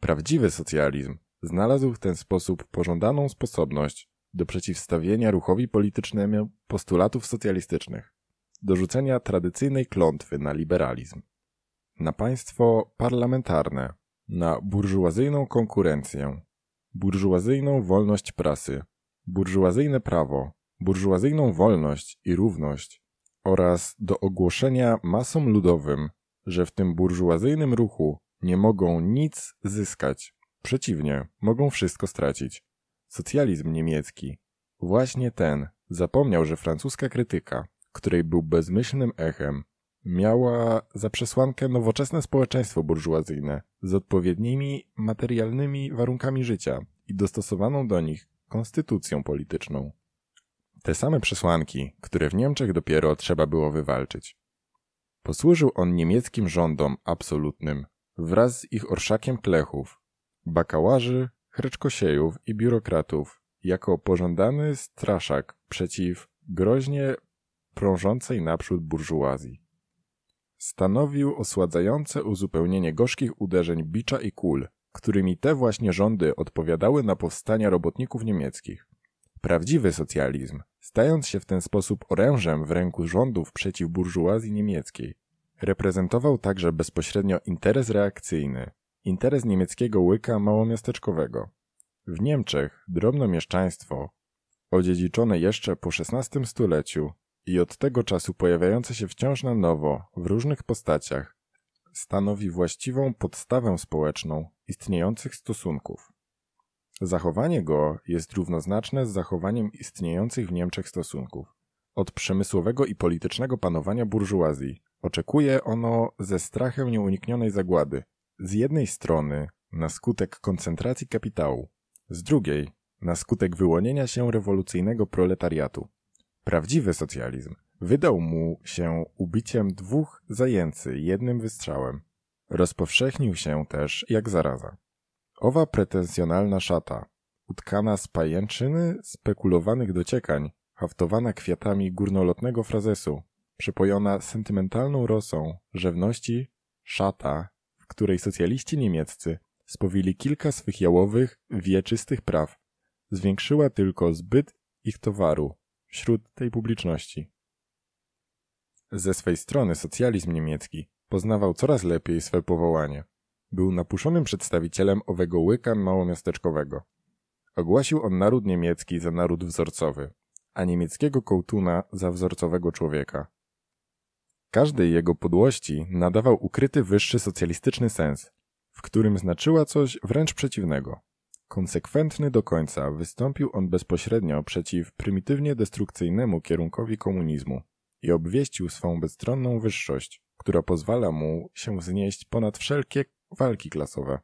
Prawdziwy socjalizm znalazł w ten sposób pożądaną sposobność do przeciwstawienia ruchowi politycznemu postulatów socjalistycznych, do rzucenia tradycyjnej klątwy na liberalizm, na państwo parlamentarne, na burżuazyjną konkurencję, burżuazyjną wolność prasy, burżuazyjne prawo, burżuazyjną wolność i równość oraz do ogłoszenia masom ludowym, że w tym burżuazyjnym ruchu nie mogą nic zyskać. Przeciwnie, mogą wszystko stracić. Socjalizm niemiecki, właśnie ten, zapomniał, że francuska krytyka, której był bezmyślnym echem, miała za przesłankę nowoczesne społeczeństwo burżuazyjne z odpowiednimi materialnymi warunkami życia i dostosowaną do nich konstytucją polityczną. Te same przesłanki, które w Niemczech dopiero trzeba było wywalczyć. Posłużył on niemieckim rządom absolutnym wraz z ich orszakiem plechów, bakałarzy, chreczkosiejów i biurokratów jako pożądany straszak przeciw groźnie prążącej naprzód burżuazji stanowił osładzające uzupełnienie gorzkich uderzeń bicza i kul, którymi te właśnie rządy odpowiadały na powstania robotników niemieckich. Prawdziwy socjalizm, stając się w ten sposób orężem w ręku rządów przeciw burżuazji niemieckiej, reprezentował także bezpośrednio interes reakcyjny, interes niemieckiego łyka małomiasteczkowego. W Niemczech mieszczaństwo, odziedziczone jeszcze po XVI stuleciu, i od tego czasu pojawiające się wciąż na nowo, w różnych postaciach, stanowi właściwą podstawę społeczną istniejących stosunków. Zachowanie go jest równoznaczne z zachowaniem istniejących w Niemczech stosunków. Od przemysłowego i politycznego panowania burżuazji oczekuje ono ze strachem nieuniknionej zagłady. Z jednej strony na skutek koncentracji kapitału, z drugiej na skutek wyłonienia się rewolucyjnego proletariatu. Prawdziwy socjalizm wydał mu się ubiciem dwóch zajęcy jednym wystrzałem. Rozpowszechnił się też jak zaraza. Owa pretensjonalna szata, utkana z pajęczyny spekulowanych dociekań, haftowana kwiatami górnolotnego frazesu, przepojona sentymentalną rosą żywności, szata, w której socjaliści niemieccy spowili kilka swych jałowych, wieczystych praw, zwiększyła tylko zbyt ich towaru, wśród tej publiczności. Ze swej strony socjalizm niemiecki poznawał coraz lepiej swe powołanie. Był napuszonym przedstawicielem owego łyka małomiasteczkowego. Ogłosił on naród niemiecki za naród wzorcowy, a niemieckiego kołtuna za wzorcowego człowieka. Każdej jego podłości nadawał ukryty wyższy socjalistyczny sens, w którym znaczyła coś wręcz przeciwnego. Konsekwentny do końca wystąpił on bezpośrednio przeciw prymitywnie destrukcyjnemu kierunkowi komunizmu i obwieścił swą bezstronną wyższość, która pozwala mu się wznieść ponad wszelkie walki klasowe.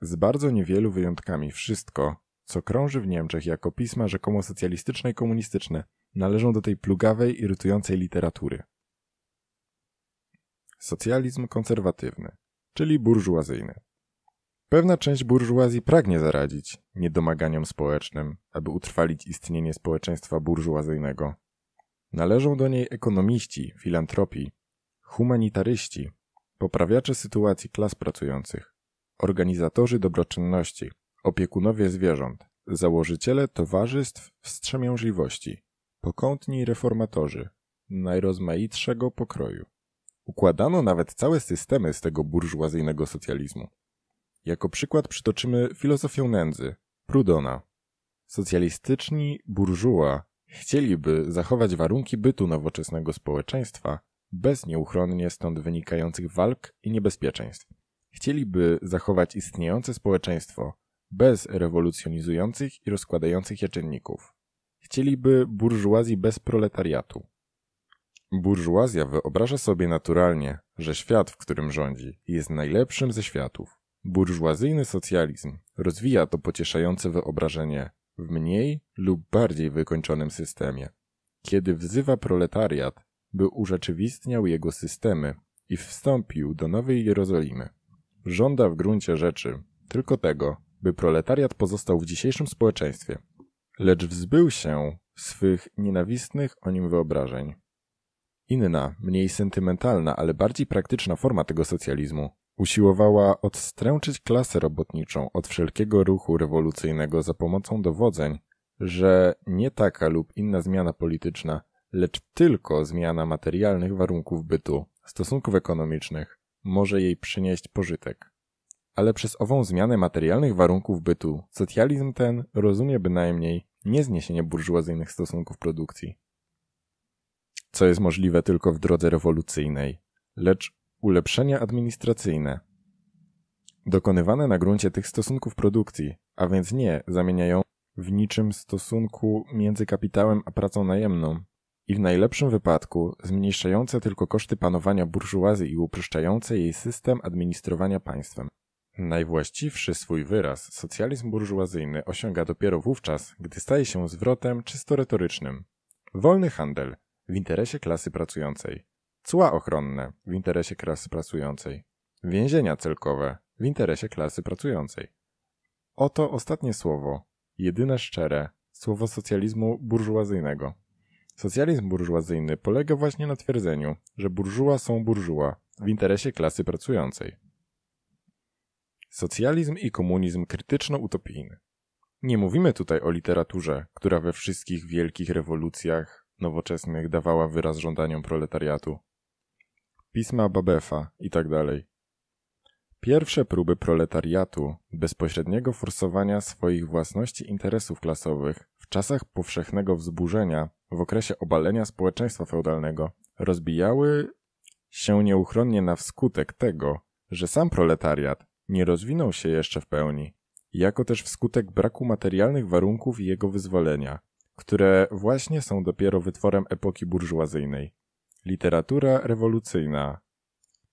Z bardzo niewielu wyjątkami wszystko, co krąży w Niemczech jako pisma rzekomo socjalistyczne i komunistyczne, należą do tej plugawej, irytującej literatury. Socjalizm konserwatywny, czyli burżuazyjny. Pewna część burżuazji pragnie zaradzić niedomaganiom społecznym, aby utrwalić istnienie społeczeństwa burżuazyjnego. Należą do niej ekonomiści, filantropi, humanitaryści, poprawiacze sytuacji klas pracujących, organizatorzy dobroczynności, opiekunowie zwierząt, założyciele towarzystw wstrzemiężliwości, pokątni reformatorzy najrozmaitszego pokroju. Układano nawet całe systemy z tego burżuazyjnego socjalizmu. Jako przykład przytoczymy filozofię nędzy, Prudona. Socjalistyczni burżuła chcieliby zachować warunki bytu nowoczesnego społeczeństwa bez nieuchronnie stąd wynikających walk i niebezpieczeństw. Chcieliby zachować istniejące społeczeństwo bez rewolucjonizujących i rozkładających je czynników. Chcieliby burżuazji bez proletariatu. Burżuazja wyobraża sobie naturalnie, że świat, w którym rządzi, jest najlepszym ze światów. Burżuazyjny socjalizm rozwija to pocieszające wyobrażenie w mniej lub bardziej wykończonym systemie, kiedy wzywa proletariat, by urzeczywistniał jego systemy i wstąpił do Nowej Jerozolimy. Żąda w gruncie rzeczy tylko tego, by proletariat pozostał w dzisiejszym społeczeństwie, lecz wzbył się swych nienawistnych o nim wyobrażeń. Inna, mniej sentymentalna, ale bardziej praktyczna forma tego socjalizmu Usiłowała odstręczyć klasę robotniczą od wszelkiego ruchu rewolucyjnego za pomocą dowodzeń, że nie taka lub inna zmiana polityczna, lecz tylko zmiana materialnych warunków bytu, stosunków ekonomicznych, może jej przynieść pożytek. Ale przez ową zmianę materialnych warunków bytu socjalizm ten rozumie bynajmniej nie zniesienie burżuazyjnych stosunków produkcji, co jest możliwe tylko w drodze rewolucyjnej, lecz Ulepszenia administracyjne. Dokonywane na gruncie tych stosunków produkcji, a więc nie zamieniają w niczym stosunku między kapitałem a pracą najemną i w najlepszym wypadku zmniejszające tylko koszty panowania burżuazji i uproszczające jej system administrowania państwem. Najwłaściwszy swój wyraz socjalizm burżuazyjny osiąga dopiero wówczas, gdy staje się zwrotem czysto retorycznym. Wolny handel w interesie klasy pracującej cła ochronne w interesie klasy pracującej, więzienia celkowe w interesie klasy pracującej. Oto ostatnie słowo, jedyne szczere, słowo socjalizmu burżuazyjnego. Socjalizm burżuazyjny polega właśnie na twierdzeniu, że burżuła są burżuła w interesie klasy pracującej. Socjalizm i komunizm krytyczno-utopijny. Nie mówimy tutaj o literaturze, która we wszystkich wielkich rewolucjach nowoczesnych dawała wyraz żądaniom proletariatu pisma Babefa itd. Tak Pierwsze próby proletariatu bezpośredniego forsowania swoich własności interesów klasowych w czasach powszechnego wzburzenia w okresie obalenia społeczeństwa feudalnego rozbijały się nieuchronnie na wskutek tego, że sam proletariat nie rozwinął się jeszcze w pełni, jako też wskutek braku materialnych warunków jego wyzwolenia, które właśnie są dopiero wytworem epoki burżuazyjnej literatura rewolucyjna,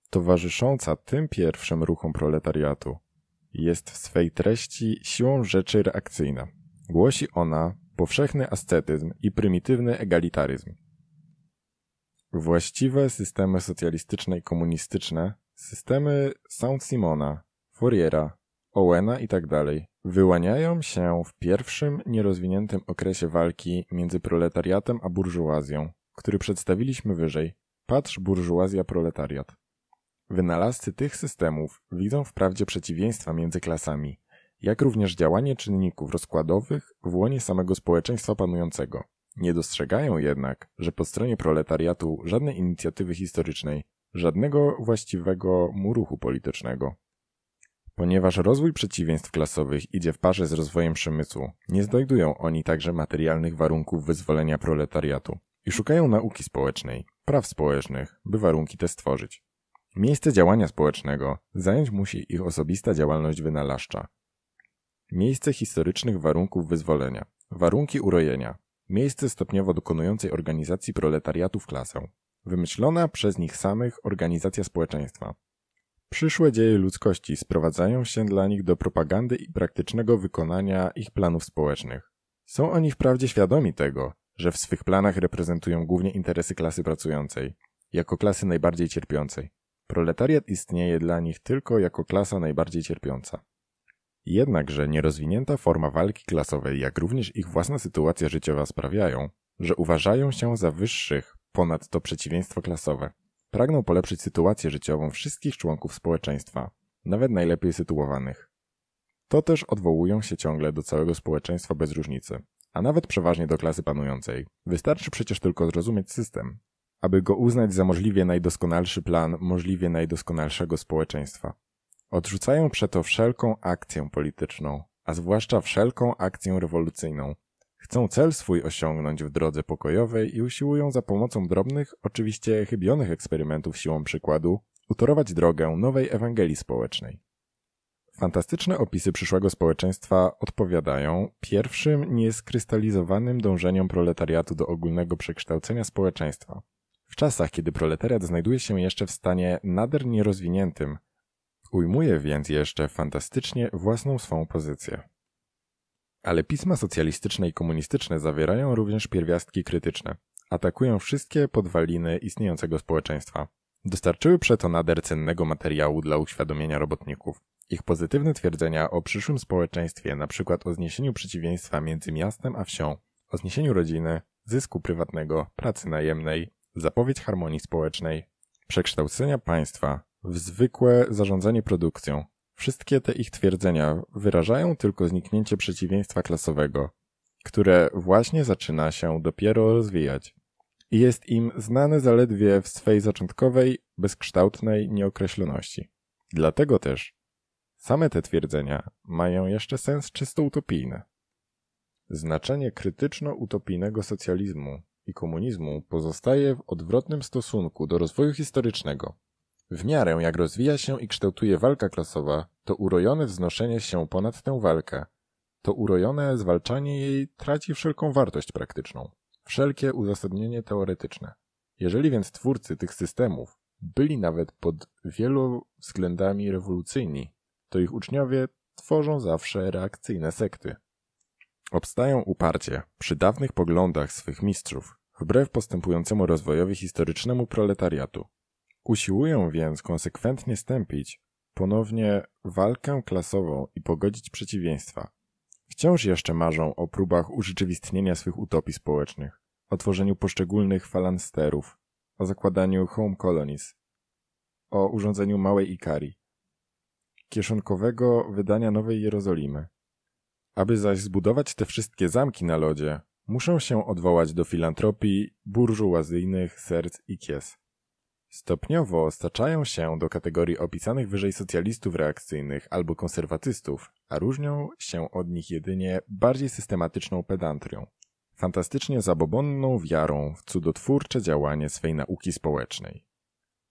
towarzysząca tym pierwszym ruchom proletariatu, jest w swej treści siłą rzeczy reakcyjna. Głosi ona powszechny ascetyzm i prymitywny egalitaryzm. Właściwe systemy socjalistyczne i komunistyczne, systemy Saint-Simona, Fouriera, Owena itd. Tak wyłaniają się w pierwszym nierozwiniętym okresie walki między proletariatem a burżuazją który przedstawiliśmy wyżej, patrz burżuazja proletariat. Wynalazcy tych systemów widzą wprawdzie przeciwieństwa między klasami, jak również działanie czynników rozkładowych w łonie samego społeczeństwa panującego. Nie dostrzegają jednak, że po stronie proletariatu żadnej inicjatywy historycznej, żadnego właściwego mu ruchu politycznego. Ponieważ rozwój przeciwieństw klasowych idzie w parze z rozwojem przemysłu, nie znajdują oni także materialnych warunków wyzwolenia proletariatu i szukają nauki społecznej, praw społecznych, by warunki te stworzyć. Miejsce działania społecznego zająć musi ich osobista działalność wynalazcza. Miejsce historycznych warunków wyzwolenia, warunki urojenia, miejsce stopniowo dokonującej organizacji proletariatu w klasę, wymyślona przez nich samych organizacja społeczeństwa. Przyszłe dzieje ludzkości sprowadzają się dla nich do propagandy i praktycznego wykonania ich planów społecznych. Są oni wprawdzie świadomi tego, że w swych planach reprezentują głównie interesy klasy pracującej, jako klasy najbardziej cierpiącej. Proletariat istnieje dla nich tylko jako klasa najbardziej cierpiąca. Jednakże nierozwinięta forma walki klasowej, jak również ich własna sytuacja życiowa sprawiają, że uważają się za wyższych, ponadto przeciwieństwo klasowe. Pragną polepszyć sytuację życiową wszystkich członków społeczeństwa, nawet najlepiej sytuowanych. To też odwołują się ciągle do całego społeczeństwa bez różnicy a nawet przeważnie do klasy panującej. Wystarczy przecież tylko zrozumieć system, aby go uznać za możliwie najdoskonalszy plan możliwie najdoskonalszego społeczeństwa. Odrzucają przeto wszelką akcję polityczną, a zwłaszcza wszelką akcję rewolucyjną. Chcą cel swój osiągnąć w drodze pokojowej i usiłują za pomocą drobnych, oczywiście chybionych eksperymentów siłą przykładu, utorować drogę nowej Ewangelii społecznej. Fantastyczne opisy przyszłego społeczeństwa odpowiadają pierwszym nieskrystalizowanym dążeniom proletariatu do ogólnego przekształcenia społeczeństwa. W czasach, kiedy proletariat znajduje się jeszcze w stanie nader nierozwiniętym, ujmuje więc jeszcze fantastycznie własną swą pozycję. Ale pisma socjalistyczne i komunistyczne zawierają również pierwiastki krytyczne. Atakują wszystkie podwaliny istniejącego społeczeństwa. Dostarczyły przeto nader cennego materiału dla uświadomienia robotników. Ich pozytywne twierdzenia o przyszłym społeczeństwie, np. o zniesieniu przeciwieństwa między miastem a wsią, o zniesieniu rodziny, zysku prywatnego, pracy najemnej, zapowiedź harmonii społecznej, przekształcenia państwa w zwykłe zarządzanie produkcją. Wszystkie te ich twierdzenia wyrażają tylko zniknięcie przeciwieństwa klasowego, które właśnie zaczyna się dopiero rozwijać. I jest im znane zaledwie w swej zaczątkowej, bezkształtnej nieokreśloności. Dlatego też Same te twierdzenia mają jeszcze sens czysto utopijny. Znaczenie krytyczno-utopijnego socjalizmu i komunizmu pozostaje w odwrotnym stosunku do rozwoju historycznego. W miarę jak rozwija się i kształtuje walka klasowa, to urojone wznoszenie się ponad tę walkę, to urojone zwalczanie jej traci wszelką wartość praktyczną, wszelkie uzasadnienie teoretyczne. Jeżeli więc twórcy tych systemów byli nawet pod wielu względami rewolucyjni, to ich uczniowie tworzą zawsze reakcyjne sekty. Obstają uparcie przy dawnych poglądach swych mistrzów, wbrew postępującemu rozwojowi historycznemu proletariatu. Usiłują więc konsekwentnie stępić ponownie walkę klasową i pogodzić przeciwieństwa. Wciąż jeszcze marzą o próbach urzeczywistnienia swych utopii społecznych, o tworzeniu poszczególnych falansterów, o zakładaniu home colonies, o urządzeniu małej Ikarii kieszonkowego wydania Nowej Jerozolimy. Aby zaś zbudować te wszystkie zamki na lodzie, muszą się odwołać do filantropii burżuazyjnych serc i kies. Stopniowo staczają się do kategorii opisanych wyżej socjalistów reakcyjnych albo konserwatystów, a różnią się od nich jedynie bardziej systematyczną pedantrią, fantastycznie zabobonną wiarą w cudotwórcze działanie swej nauki społecznej.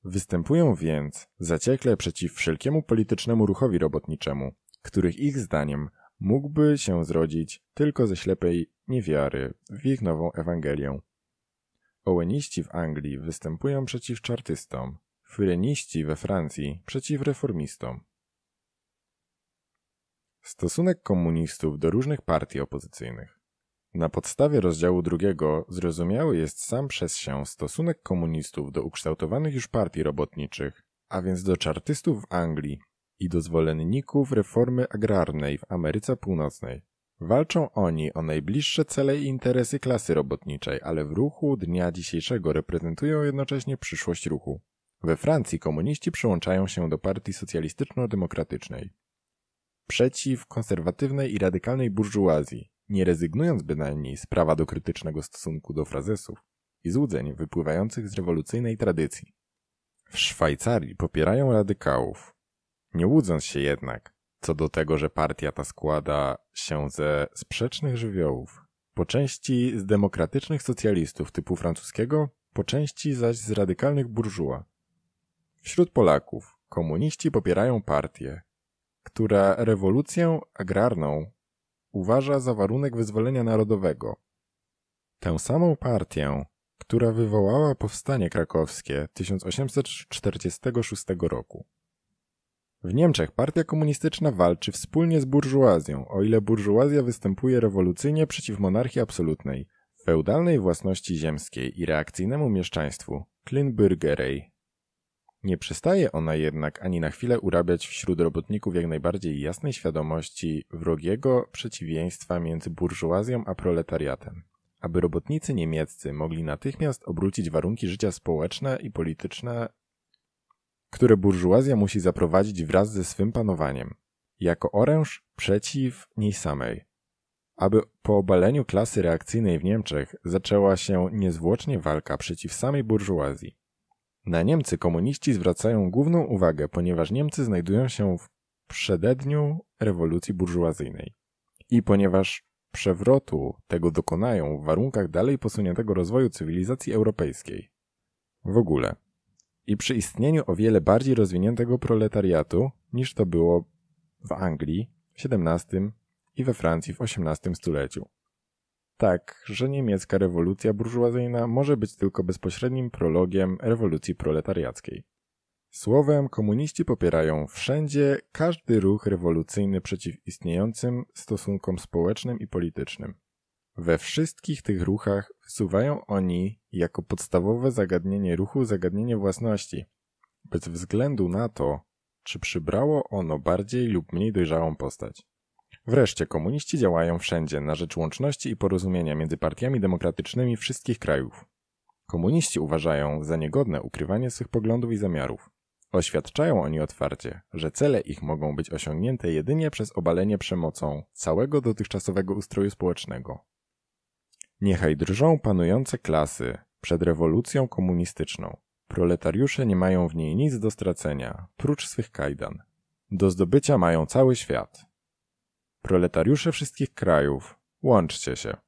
Występują więc zaciekle przeciw wszelkiemu politycznemu ruchowi robotniczemu, których ich zdaniem mógłby się zrodzić tylko ze ślepej niewiary w ich nową Ewangelię. Oweniści w Anglii występują przeciw czartystom, fyreniści we Francji przeciw reformistom. Stosunek komunistów do różnych partii opozycyjnych na podstawie rozdziału drugiego zrozumiały jest sam przez się stosunek komunistów do ukształtowanych już partii robotniczych, a więc do czartystów w Anglii i do zwolenników reformy agrarnej w Ameryce Północnej. Walczą oni o najbliższe cele i interesy klasy robotniczej, ale w ruchu dnia dzisiejszego reprezentują jednocześnie przyszłość ruchu. We Francji komuniści przyłączają się do partii socjalistyczno-demokratycznej. Przeciw konserwatywnej i radykalnej burżuazji, nie rezygnując bynajmniej z prawa do krytycznego stosunku do frazesów i złudzeń wypływających z rewolucyjnej tradycji. W Szwajcarii popierają radykałów. Nie łudząc się jednak co do tego, że partia ta składa się ze sprzecznych żywiołów, po części z demokratycznych socjalistów typu francuskiego, po części zaś z radykalnych burżuła. Wśród Polaków komuniści popierają partię, która rewolucję agrarną uważa za warunek wyzwolenia narodowego. Tę samą partię, która wywołała powstanie krakowskie 1846 roku. W Niemczech partia komunistyczna walczy wspólnie z burżuazją, o ile burżuazja występuje rewolucyjnie przeciw monarchii absolutnej, feudalnej własności ziemskiej i reakcyjnemu mieszczaństwu, Klinbürgerei, nie przestaje ona jednak ani na chwilę urabiać wśród robotników jak najbardziej jasnej świadomości wrogiego przeciwieństwa między burżuazją a proletariatem. Aby robotnicy niemieccy mogli natychmiast obrócić warunki życia społeczne i polityczne, które burżuazja musi zaprowadzić wraz ze swym panowaniem, jako oręż przeciw niej samej. Aby po obaleniu klasy reakcyjnej w Niemczech zaczęła się niezwłocznie walka przeciw samej burżuazji. Na Niemcy komuniści zwracają główną uwagę, ponieważ Niemcy znajdują się w przededniu rewolucji burżuazyjnej. I ponieważ przewrotu tego dokonają w warunkach dalej posuniętego rozwoju cywilizacji europejskiej. W ogóle. I przy istnieniu o wiele bardziej rozwiniętego proletariatu niż to było w Anglii w XVII i we Francji w XVIII stuleciu. Tak, że niemiecka rewolucja burżuazyjna może być tylko bezpośrednim prologiem rewolucji proletariackiej. Słowem, komuniści popierają wszędzie każdy ruch rewolucyjny przeciw istniejącym stosunkom społecznym i politycznym. We wszystkich tych ruchach wysuwają oni jako podstawowe zagadnienie ruchu zagadnienie własności, bez względu na to, czy przybrało ono bardziej lub mniej dojrzałą postać. Wreszcie komuniści działają wszędzie na rzecz łączności i porozumienia między partiami demokratycznymi wszystkich krajów. Komuniści uważają za niegodne ukrywanie swych poglądów i zamiarów. Oświadczają oni otwarcie, że cele ich mogą być osiągnięte jedynie przez obalenie przemocą całego dotychczasowego ustroju społecznego. Niechaj drżą panujące klasy przed rewolucją komunistyczną. Proletariusze nie mają w niej nic do stracenia, prócz swych kajdan. Do zdobycia mają cały świat. Proletariusze wszystkich krajów, łączcie się.